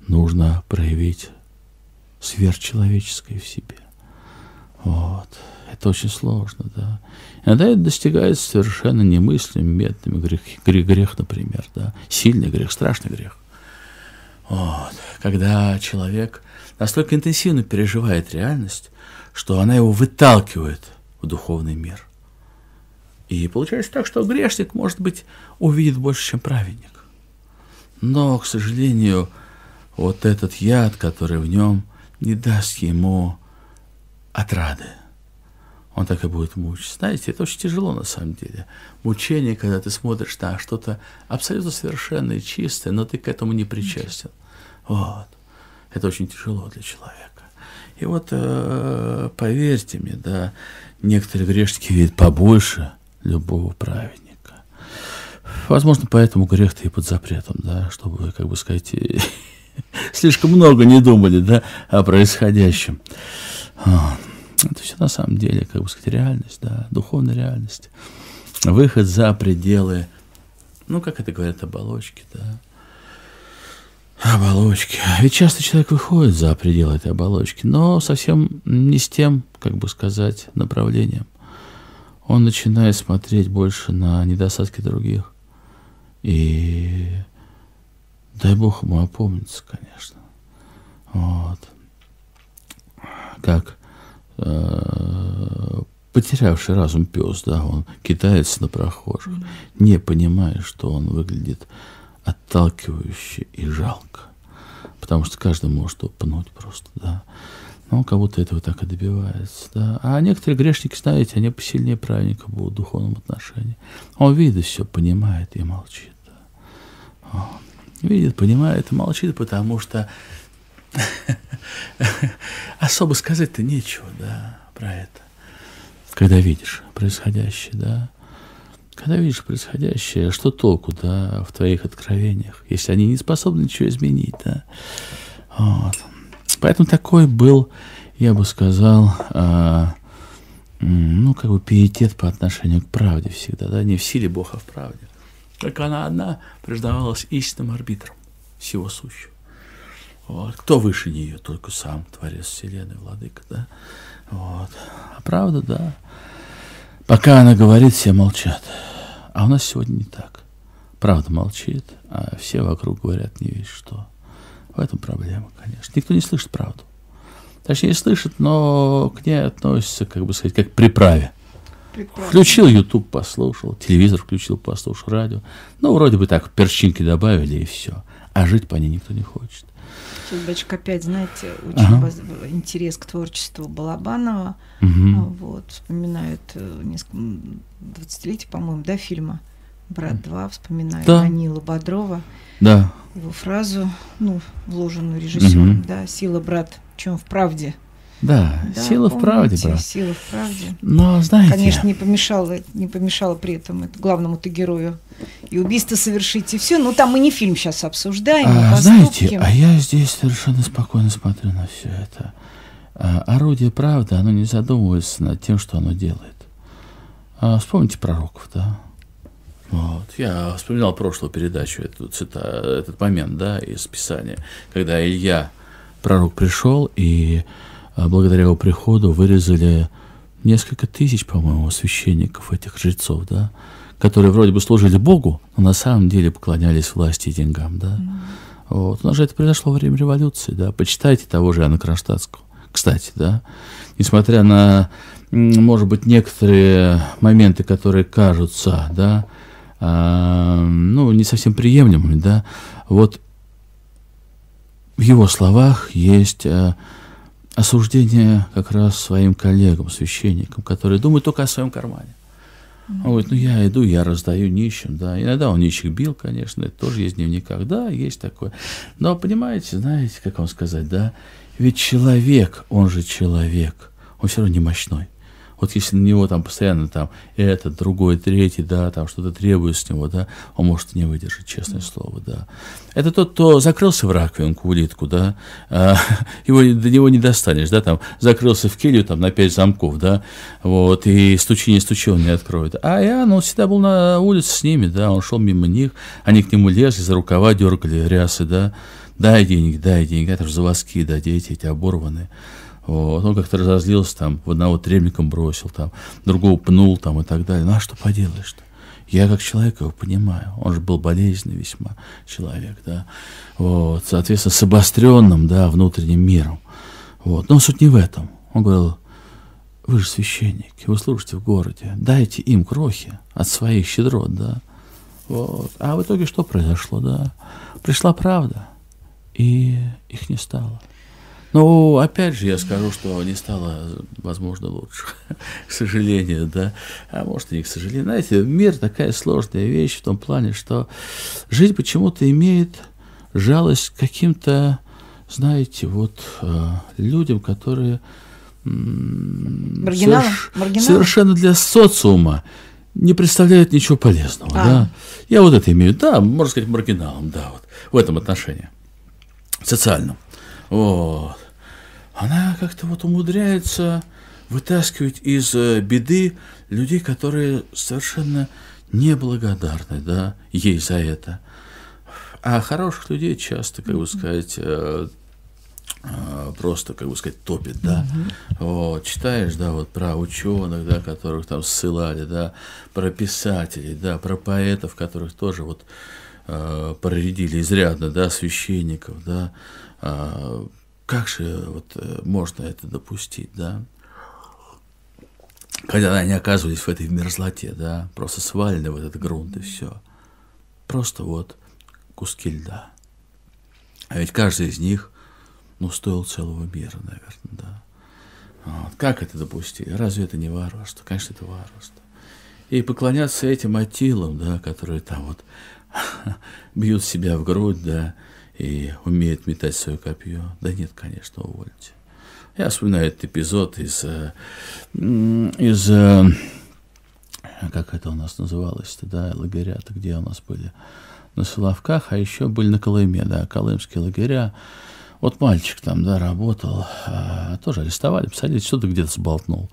нужно проявить сверхчеловеческое в себе. Вот. Это очень сложно, да. Иногда это достигается совершенно немыслимыми методами. Грех, грех, грех, например, да. Сильный грех, страшный грех. Вот. Когда человек настолько интенсивно переживает реальность, что она его выталкивает в духовный мир. И получается так, что грешник, может быть, увидит больше, чем праведник. Но, к сожалению, вот этот яд, который в нем, не даст ему отрады он так и будет мучиться. Знаете, это очень тяжело на самом деле. Мучение, когда ты смотришь на что-то абсолютно совершенное чистое, но ты к этому не причастен. Вот. Это очень тяжело для человека. И вот, э, поверьте мне, да, некоторые грешники видят побольше любого праведника. Возможно, поэтому грех-то и под запретом, да, чтобы, как бы сказать, слишком много не думали, да, о происходящем. Вот. Это все на самом деле, как бы сказать, реальность, да, духовная реальность. Выход за пределы, ну, как это говорят, оболочки, да. Оболочки. Ведь часто человек выходит за пределы этой оболочки, но совсем не с тем, как бы сказать, направлением. Он начинает смотреть больше на недостатки других. И дай бог ему опомниться, конечно. Вот. Как Э, потерявший разум пес, да, он китается на прохожих, не понимая, что он выглядит отталкивающе и жалко. Потому что каждый может упнуть просто, да. Но ну, он кого-то этого так и добивается, да. А некоторые грешники, знаете, они посильнее праведника будут в духовном отношении. Он видит все, понимает и молчит. Да. видит, понимает и молчит, потому что особо сказать-то нечего, да, про это. Когда видишь происходящее, да, когда видишь происходящее, а что толку, да, в твоих откровениях, если они не способны ничего изменить, да. Вот. Поэтому такой был, я бы сказал, э, ну, как бы пиетет по отношению к правде всегда, да, не в силе Бога, а в правде. Как она одна приждавалась истинным арбитром всего сущего. Вот. Кто выше нее? Только сам Творец Вселенной, Владыка, да? Вот. А правда, да. Пока она говорит, все молчат. А у нас сегодня не так. Правда молчит, а все вокруг говорят не весь что. В этом проблема, конечно. Никто не слышит правду. Точнее, слышит, но к ней относится, как бы сказать, как к приправе. Прикольно. Включил YouTube, послушал, телевизор включил, послушал радио. Ну, вроде бы так, перчинки добавили и все. А жить по ней никто не хочет. Сейчас, батюшка, опять, знаете, очень ага. интерес к творчеству Балабанова. Угу. Вот, вспоминают э, несколько 20-летие, по-моему, да, фильма «Брат 2», вспоминают да. Данила Бодрова. Да. Его фразу, ну, вложенную режиссером, угу. да, «Сила, брат, в чем в правде?» Да, да сила помните, в правде, брат. Сила в правде. Но знаете... Конечно, не помешало, не помешало при этом главному-то герою и убийство совершить, и все. Ну, там мы не фильм сейчас обсуждаем, а, а Знаете, а я здесь совершенно спокойно смотрю на все это. А, орудие правды, оно не задумывается над тем, что оно делает. А, вспомните пророков, да? Вот. Я вспоминал прошлую передачу, эту цита, этот момент, да, из Писания, когда Илья, пророк, пришел и а благодаря его приходу вырезали несколько тысяч, по-моему, священников этих жрецов, да, которые вроде бы служили Богу, но на самом деле поклонялись власти и деньгам, да. Mm. Вот. У нас же это произошло во время революции, да. Почитайте того же Иоанна Кронштадтского, кстати, да. Несмотря на, может быть, некоторые моменты, которые кажутся, да, э, ну, не совсем приемлемыми, да, вот в его словах есть... Э, осуждение как раз своим коллегам, священникам, которые думают только о своем кармане. Он говорит, ну я иду, я раздаю нищим, да. Иногда он нищих бил, конечно, это тоже есть в дневниках, да, есть такое. Но понимаете, знаете, как вам сказать, да, ведь человек, он же человек, он все равно немощной. Вот если на него там постоянно там этот, другой, третий, да, там что-то требует с него, да, он может не выдержать, честное слово, да. Это тот, кто закрылся в раковинку, улитку, да, а, его, до него не достанешь, да, там закрылся в келью там на пять замков, да, вот, и стучи, не стучи, он не откроет. А Иоанн, он всегда был на улице с ними, да, он шел мимо них, они к нему лезли, за рукава дергали, рясы, да, дай денег, дай денег, это же заводские, да, дети эти оборванные. Вот. Он как-то разозлился, там, в одного требником бросил, там, другого пнул там, и так далее. Ну а что поделаешь-то? Я как человек его понимаю. Он же был болезненный весьма человек, да. Вот. Соответственно, с обостренным, да, внутренним миром. Вот. Но суть не в этом. Он говорил, вы же священники, вы служите в городе, дайте им крохи от своих щедрот, да. Вот. А в итоге что произошло, да? Пришла правда, и их не стало. Ну, опять же, я скажу, что не стало, возможно, лучше, к сожалению, да. А может, и не к сожалению. Знаете, мир такая сложная вещь в том плане, что жизнь почему-то имеет жалость каким-то, знаете, вот э, людям, которые Соверш... совершенно для социума не представляют ничего полезного. А. Да? Я вот это имею, да, можно сказать, маргиналом, да, вот в этом отношении, социальном. Вот она как-то вот умудряется вытаскивать из э, беды людей, которые совершенно неблагодарны да, ей за это. А хороших людей часто, как бы сказать, э, э, просто, как бы сказать, топит, да. Угу. Вот, читаешь, да, вот про ученых, да, которых там ссылали, да, про писателей, да, про поэтов, которых тоже вот э, проредили изрядно, да, священников, да, э, как же вот э, можно это допустить, да? Хотя они оказывались в этой мерзлоте, да, просто свалены в этот грунт и все. Просто вот куски льда. А ведь каждый из них, ну, стоил целого мира, наверное, да. Вот. Как это допустить? Разве это не варварство? Конечно, это варварство. И поклоняться этим атилам, да, которые там вот бьют себя в грудь, да, и умеет метать свое копье. Да нет, конечно, увольте. Я вспоминаю этот эпизод из, э, из э, как это у нас называлось да лагеря-то, где у нас были, на Соловках, а еще были на Колыме, да, колымские лагеря. Вот мальчик там, да, работал, а, тоже арестовали, посадили, что-то где-то сболтнул.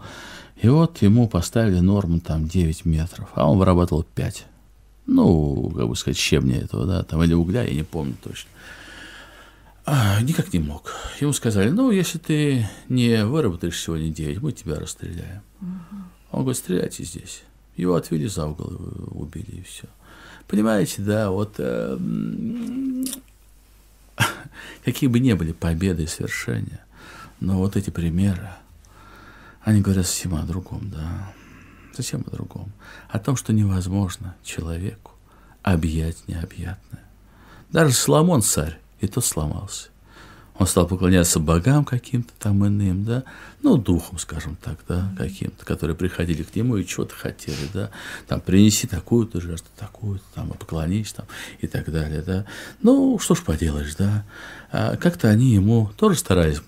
И вот ему поставили норму там 9 метров, а он вырабатывал 5. Ну, как бы сказать, щебня этого, да, там, или угля, я не помню точно. А, никак не мог. Ему сказали, ну, если ты не выработаешь сегодня 9, мы тебя расстреляем. Угу. Он говорит, стреляйте здесь. Его отвели за угол, убили и все. Понимаете, да, вот э, какие бы ни были победы и свершения, но вот эти примеры, они говорят совсем о другом, да, совсем о другом. О том, что невозможно человеку объять необъятное. Даже Соломон царь, и тот сломался. Он стал поклоняться богам каким-то там иным, да, ну, духом, скажем так, да, каким-то, которые приходили к нему и чего-то хотели, да, там, принеси такую-то жертву, такую-то, там, поклонись, там, и так далее, да. Ну, что ж поделаешь, да, а как-то они ему тоже старались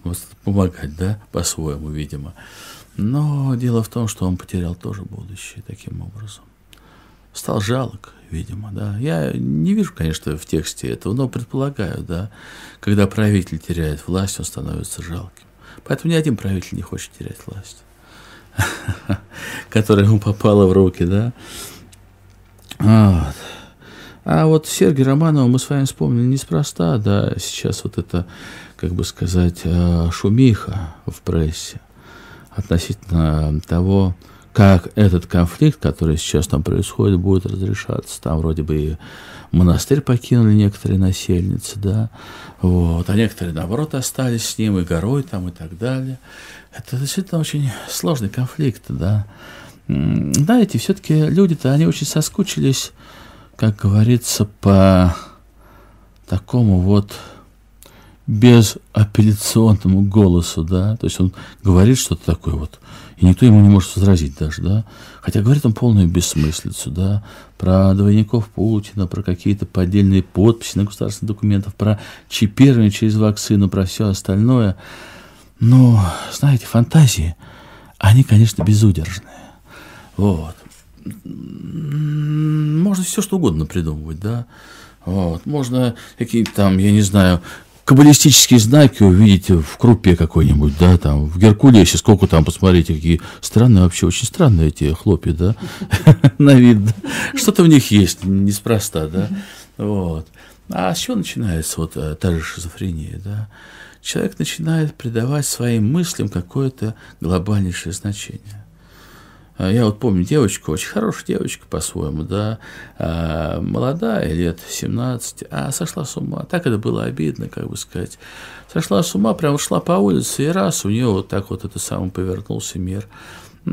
помогать, да, по-своему, видимо. Но дело в том, что он потерял тоже будущее таким образом стал жалок, видимо, да. Я не вижу, конечно, в тексте этого, но предполагаю, да. Когда правитель теряет власть, он становится жалким. Поэтому ни один правитель не хочет терять власть, которая ему попала в руки, да. Вот. А вот Сергия Романова мы с вами вспомнили неспроста, да, сейчас вот это, как бы сказать, э, шумиха в прессе относительно того, как этот конфликт, который сейчас там происходит, будет разрешаться. Там вроде бы и монастырь покинули некоторые насельницы, да, вот, а некоторые, наоборот, остались с ним, и горой там, и так далее. Это действительно очень сложный конфликт, да. Знаете, все-таки люди-то, они очень соскучились, как говорится, по такому вот без апелляционному голосу, да, то есть он говорит что-то такое вот, и никто ему не может возразить даже, да, хотя говорит он полную бессмыслицу, да, про двойников Путина, про какие-то поддельные подписи на государственных документах, про чипирование через вакцину, про все остальное, но, знаете, фантазии, они, конечно, безудержные, вот. М-м-м, можно все что угодно придумывать, да, вот. Можно какие-то там, я не знаю, каббалистические знаки увидите в крупе какой-нибудь, да, там, в Геркулесе, сколько там, посмотрите, какие странные вообще, очень странные эти хлопья, да, на вид, что-то в них есть неспроста, да, вот. А с чего начинается вот э, та же шизофрения, да? Человек начинает придавать своим мыслям какое-то глобальнейшее значение. А, я вот помню девочку, очень хорошая девочка по-своему, да, а, молодая, лет 17, а сошла с ума. Так это было обидно, как бы сказать. Сошла с ума, прям шла по улице, и раз у нее вот так вот это самое повернулся мир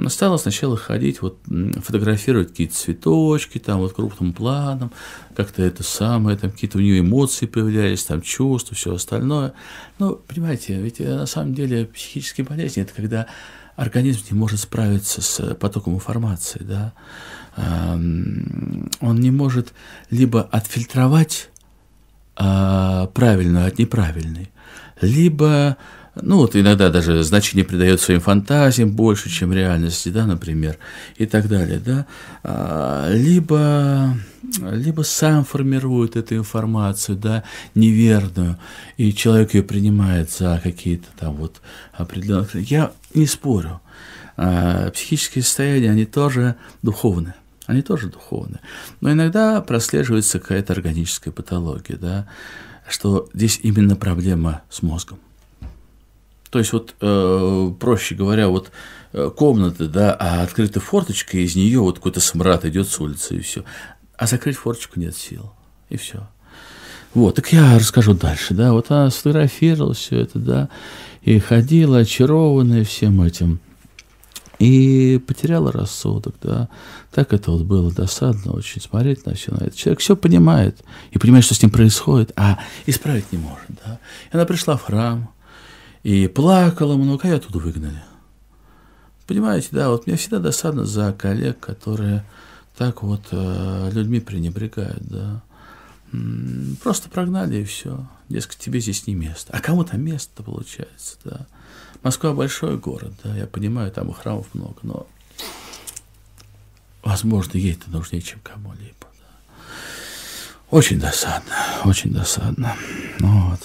стала сначала ходить, вот, фотографировать какие-то цветочки, там, вот, крупным планом, как-то это самое, там, какие-то у нее эмоции появлялись, там, чувства, все остальное. Ну, понимаете, ведь э, на самом деле психические болезни – это когда организм не может справиться с э, потоком информации, да, эм, он не может либо отфильтровать а, правильную от неправильной, либо ну вот иногда даже значение придает своим фантазиям больше, чем реальности, да, например, и так далее, да. А, либо, либо сам формирует эту информацию, да, неверную, и человек ее принимает за какие-то там вот определенные... Я не спорю. А, психические состояния, они тоже духовные они тоже духовные, Но иногда прослеживается какая-то органическая патология, да, что здесь именно проблема с мозгом. То есть, вот, э, проще говоря, вот э, комната да, а открыта форточка, и из нее вот какой-то смрад идет с улицы, и все. А закрыть форточку нет сил. И все. Вот, так я расскажу дальше, да, вот она сфотографировала все это, да, и ходила очарованная всем этим, и потеряла рассудок, да, так это вот было досадно очень смотреть на все на это. Человек все понимает и понимает, что с ним происходит, а исправить не может, да. И она пришла в храм, и плакала много, а ее оттуда выгнали. Понимаете, да, вот мне всегда досадно за коллег, которые так вот э, людьми пренебрегают, да. Просто прогнали и все. Дескать, тебе здесь не место. А кому там место получается, да. Москва большой город, да, я понимаю, там и храмов много, но, возможно, ей-то нужнее, чем кому-либо. Да. Очень досадно, очень досадно. Ну, вот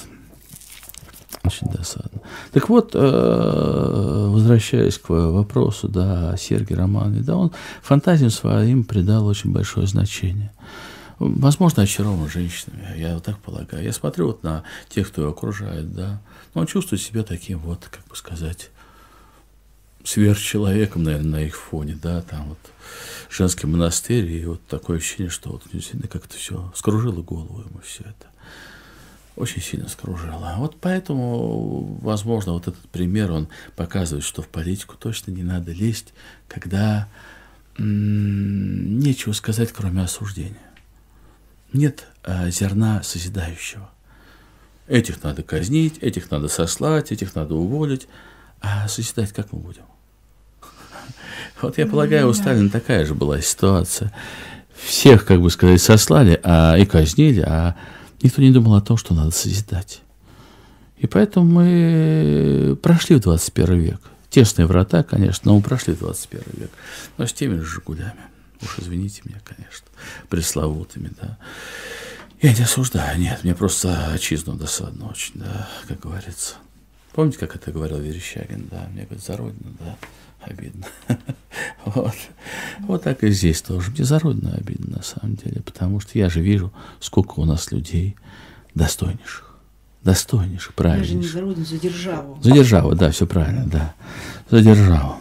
очень досадно. Так вот, э, возвращаясь к вопросу, да, Сергей Романович, да, он фантазиям своим придал очень большое значение. Возможно, очарован женщинами, я вот так полагаю. Я смотрю вот на тех, кто его окружает, да. Но он чувствует себя таким вот, как бы сказать, сверхчеловеком, наверное, на их фоне, да, там вот женский монастырь, и вот такое ощущение, что вот действительно как-то все скружило голову ему все это очень сильно скружило. Вот поэтому, возможно, вот этот пример, он показывает, что в политику точно не надо лезть, когда м -м, нечего сказать, кроме осуждения. Нет э, зерна созидающего. Этих надо казнить, этих надо сослать, этих надо уволить. А созидать как мы будем? Вот я полагаю, у Сталина такая же была ситуация. Всех, как бы сказать, сослали а, и казнили, а Никто не думал о том, что надо созидать. И поэтому мы прошли в 21 век. Тесные врата, конечно, но мы прошли 21 век. Но с теми же «Жигулями». Уж извините меня, конечно. Пресловутыми, да. Я не осуждаю, нет. Мне просто отчизну досадно очень, да, как говорится. Помните, как это говорил Верещагин, да? Мне говорит, за родину, да обидно. Вот. вот так и здесь тоже. мне за Безородно обидно, на самом деле, потому что я же вижу, сколько у нас людей достойнейших. Достойнейших, правильно? Даже не за родину, за державу. За державу, да, все правильно, да. За державу.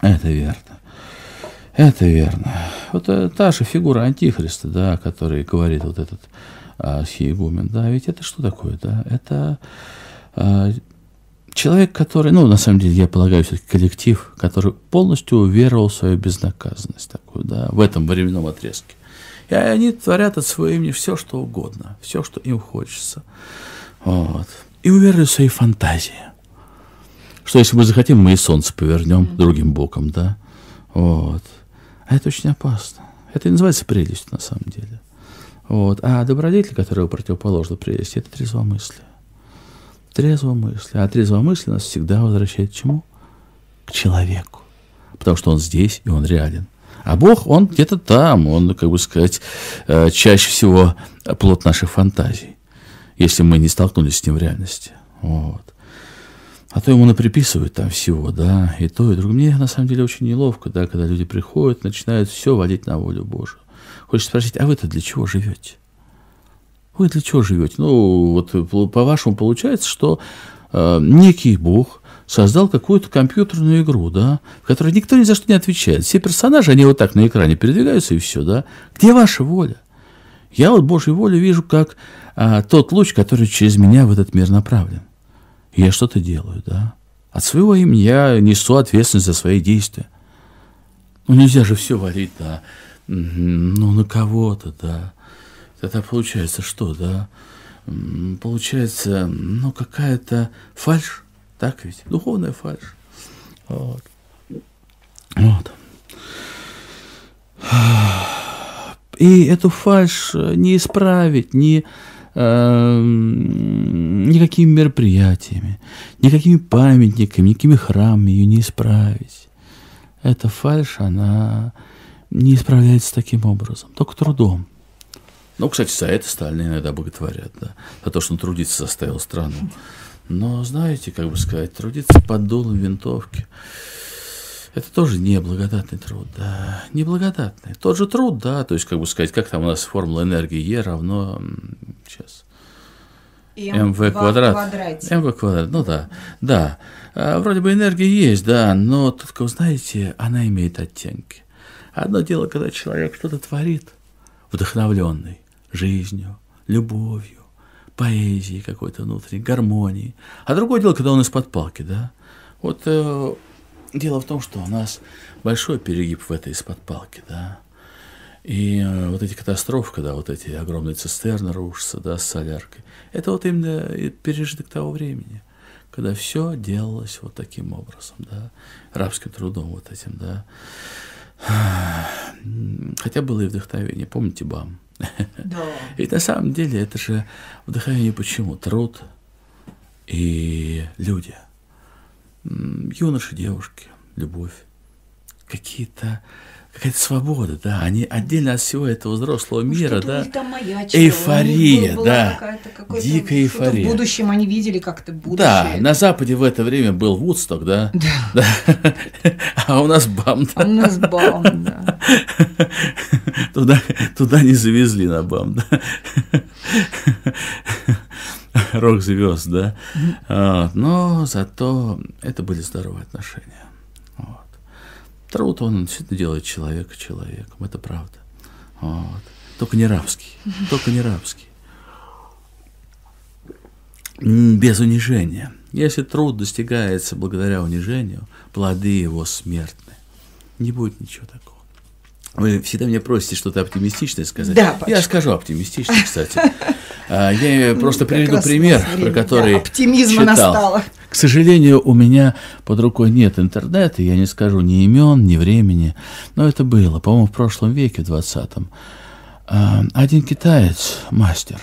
Это верно. Это верно. Вот э, та же фигура антихриста, да, который говорит вот этот а, сиегумен, да, ведь это что такое, да? Это а, человек, который, ну, на самом деле, я полагаю, все-таки коллектив, который полностью уверовал в свою безнаказанность такую, да, в этом временном отрезке. И они творят от своего имени все, что угодно, все, что им хочется. Вот. И уверены в свои фантазии. Что если мы захотим, мы и солнце повернем другим боком, да. Вот. А это очень опасно. Это и называется прелесть, на самом деле. Вот. А добродетель, который противоположна прелесть, это трезвомыслие трезво мысли. А трезво нас всегда возвращает к чему? К человеку. Потому что он здесь и он реален. А Бог, он где-то там, он, как бы сказать, э, чаще всего плод наших фантазий, если мы не столкнулись с ним в реальности. Вот. А то ему наприписывают там всего, да, и то, и другое. Мне на самом деле очень неловко, да, когда люди приходят, начинают все водить на волю Божию. Хочешь спросить, а вы-то для чего живете? Вы для чего живете? Ну, вот э, по-вашему получается, что э, некий бог создал какую-то компьютерную игру, да, в которой никто ни за что не отвечает. Все персонажи, они вот так на экране передвигаются и все, да. Где ваша воля? Я вот Божью волю вижу как а, тот луч, который через меня в этот мир направлен. я что-то делаю, да. От своего имени я несу ответственность за свои действия. Ну, нельзя же все варить, да. Ну, на кого-то, да. Тогда получается что, да? Получается, ну, какая-то фальш, так ведь? Духовная фальш. Вот. Вот. И эту фальш э, не исправить ни, э, никакими мероприятиями, никакими памятниками, никакими храмами ее не исправить. Эта фальш, она не исправляется таким образом, только трудом. Ну, кстати, за это Сталина иногда боготворят, да, за то, что он трудиться заставил страну. Но, знаете, как бы сказать, трудиться под дулом винтовки, это тоже неблагодатный труд, да, неблагодатный. Тот же труд, да, то есть, как бы сказать, как там у нас формула энергии Е равно, сейчас, МВ квадрат. МВ квадрат, ну да, да. А, вроде бы энергия есть, да, но только, вы знаете, она имеет оттенки. Одно дело, когда человек что-то творит, вдохновленный, жизнью, любовью, поэзией какой-то внутренней, гармонией. А другое дело, когда он из-под палки, да. Вот э, дело в том, что у нас большой перегиб в этой из-под палки, да. И э, вот эти катастрофы, когда вот эти огромные цистерны рушатся, да, с соляркой, это вот именно пережиток того времени, когда все делалось вот таким образом, да, рабским трудом вот этим, да. Хотя было и вдохновение, помните БАМ? Да. Ведь на самом деле это же вдохновение почему? Труд и люди. Юноши, девушки, любовь. Какие-то какая-то свобода, да, они отдельно от всего этого взрослого мира, ну, да, маячило, эйфория, была, да, какая-то, дикая эйфория. В будущем они видели как-то будущее. Да, на Западе в это время был Вудсток, да, да, а у нас БАМ, да. А у нас БАМ, да. Туда, не завезли на БАМ, да. Рок звезд, да. А, но зато это были здоровые отношения. Труд, он всегда делает человека человеком, это правда. Вот. Только не рабский, только не рабский. Без унижения. Если труд достигается благодаря унижению, плоды его смертны. Не будет ничего такого. Вы всегда меня просите что-то оптимистичное сказать. Да, Пачка. Я скажу оптимистично, кстати. А, я просто приведу пример, про который Оптимизма настало. К сожалению, у меня под рукой нет интернета, я не скажу ни имен, ни времени, но это было, по-моему, в прошлом веке, в 20-м. А, один китаец, мастер,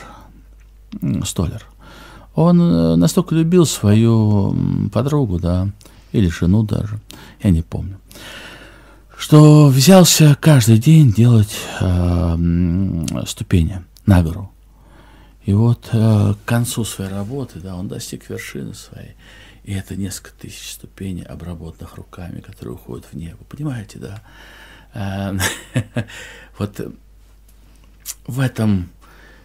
столер, он э, настолько любил свою подругу, да, или жену даже, я не помню, что взялся каждый день делать э, ступени на гору. И вот э, к концу своей работы, да, он достиг вершины своей. И это несколько тысяч ступеней, обработанных руками, которые уходят в небо. Понимаете, да? Э, вот э, в этом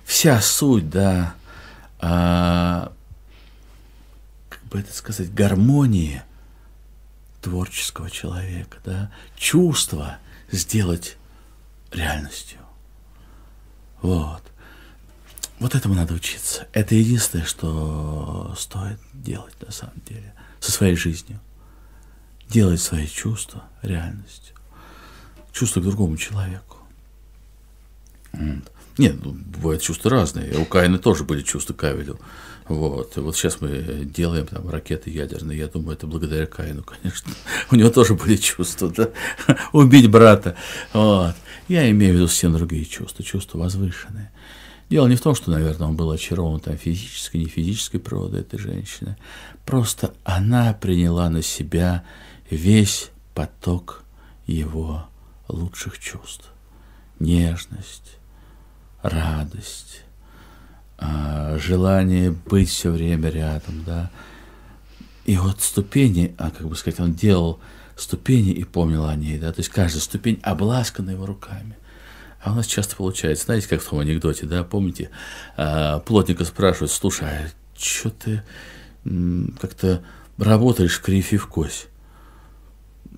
вся суть, да, э, как бы это сказать, гармонии – творческого человека, да, чувство сделать реальностью. Вот. Вот этому надо учиться. Это единственное, что стоит делать на самом деле со своей жизнью. Делать свои чувства реальностью. Чувства к другому человеку. Вот. Нет, ну, бывают чувства разные. У Каина тоже были чувства, Кай Вот. вот сейчас мы делаем там ракеты ядерные. Я думаю, это благодаря Каину, конечно. У него тоже были чувства, да? Убить брата. Вот. Я имею в виду все другие чувства, чувства возвышенные. Дело не в том, что, наверное, он был очарован там физической, не физической природой этой женщины. Просто она приняла на себя весь поток его лучших чувств. Нежность, радость, а, желание быть все время рядом, да. И вот ступени, а как бы сказать, он делал ступени и помнил о ней, да, то есть каждая ступень обласкана его руками. А у нас часто получается, знаете, как в том анекдоте, да, помните, а, плотника спрашивают, слушай, а что ты как-то работаешь в кривь и в кость?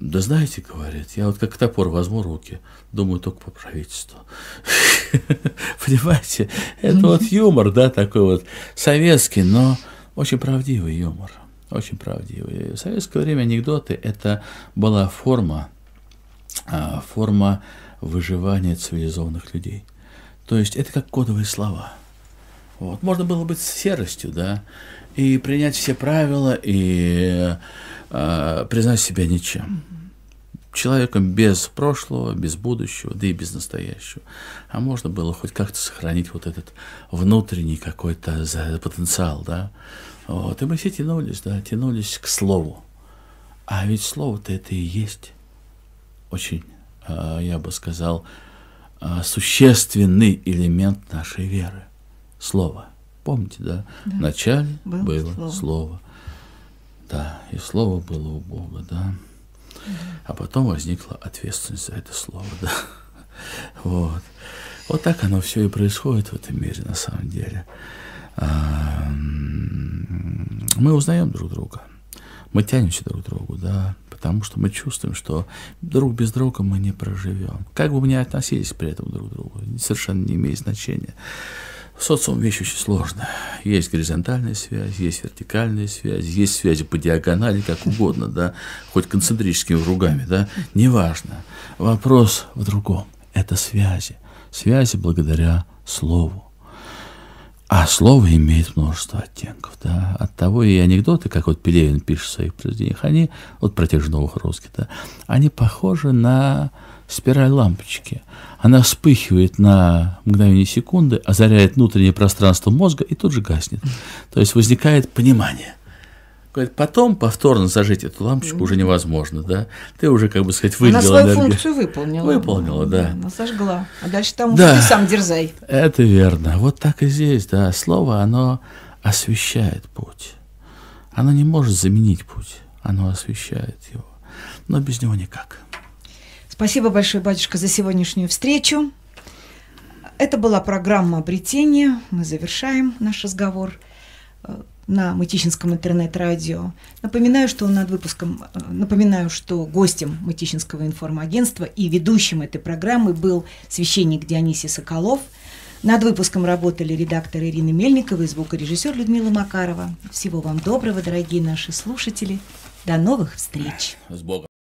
Да знаете, говорит, я вот как топор возьму руки, думаю только по правительству. Понимаете, это вот юмор, да, такой вот советский, но очень правдивый юмор. Очень правдивый. В советское время анекдоты – это была форма, а, форма выживания цивилизованных людей. То есть это как кодовые слова. Вот. Можно было быть серостью, да, и принять все правила, и Э, признать себя ничем. Человеком без прошлого, без будущего, да и без настоящего. А можно было хоть как-то сохранить вот этот внутренний какой-то потенциал, да. Вот. И мы все тянулись, да, тянулись к слову. А ведь слово-то это и есть очень, э, я бы сказал, э, существенный элемент нашей веры. Слово. Помните, да? да. Вначале было, было слово. слово. Да и слово было у Бога, да. А потом возникла ответственность за это слово, да. Вот. Вот так оно все и происходит в этом мире, на самом деле. Мы узнаем друг друга, мы тянемся друг к другу, да, потому что мы чувствуем, что друг без друга мы не проживем. Как бы мы ни относились при этом друг к другу, совершенно не имеет значения. Социум – вещь очень сложная. Есть горизонтальная связь, есть вертикальная связь, есть связи по диагонали, как угодно, да, хоть концентрическими кругами, да, неважно. Вопрос в другом – это связи. Связи благодаря слову. А слово имеет множество оттенков, да. от того и анекдоты, как вот Пелевин пишет в своих произведениях, они, вот про тех же новых русских, да, они похожи на спираль лампочки. Она вспыхивает на мгновение секунды, озаряет внутреннее пространство мозга и тут же гаснет. То есть возникает понимание. потом повторно зажечь эту лампочку уже невозможно, да? Ты уже, как бы сказать, выделила Она свою энергию. функцию выполнила. Выполнила, да. да. Она сожгла. А дальше там да. уже ты сам дерзай. Это верно. Вот так и здесь, да. Слово, оно освещает путь. Оно не может заменить путь. Оно освещает его. Но без него никак. Спасибо большое, батюшка, за сегодняшнюю встречу. Это была программа «Обретение». Мы завершаем наш разговор э, на Мытищинском интернет-радио. Напоминаю, что над выпуском, э, напоминаю, что гостем Мытищинского информагентства и ведущим этой программы был священник Дионисий Соколов. Над выпуском работали редактор Ирина Мельникова и звукорежиссер Людмила Макарова. Всего вам доброго, дорогие наши слушатели. До новых встреч. С Богом.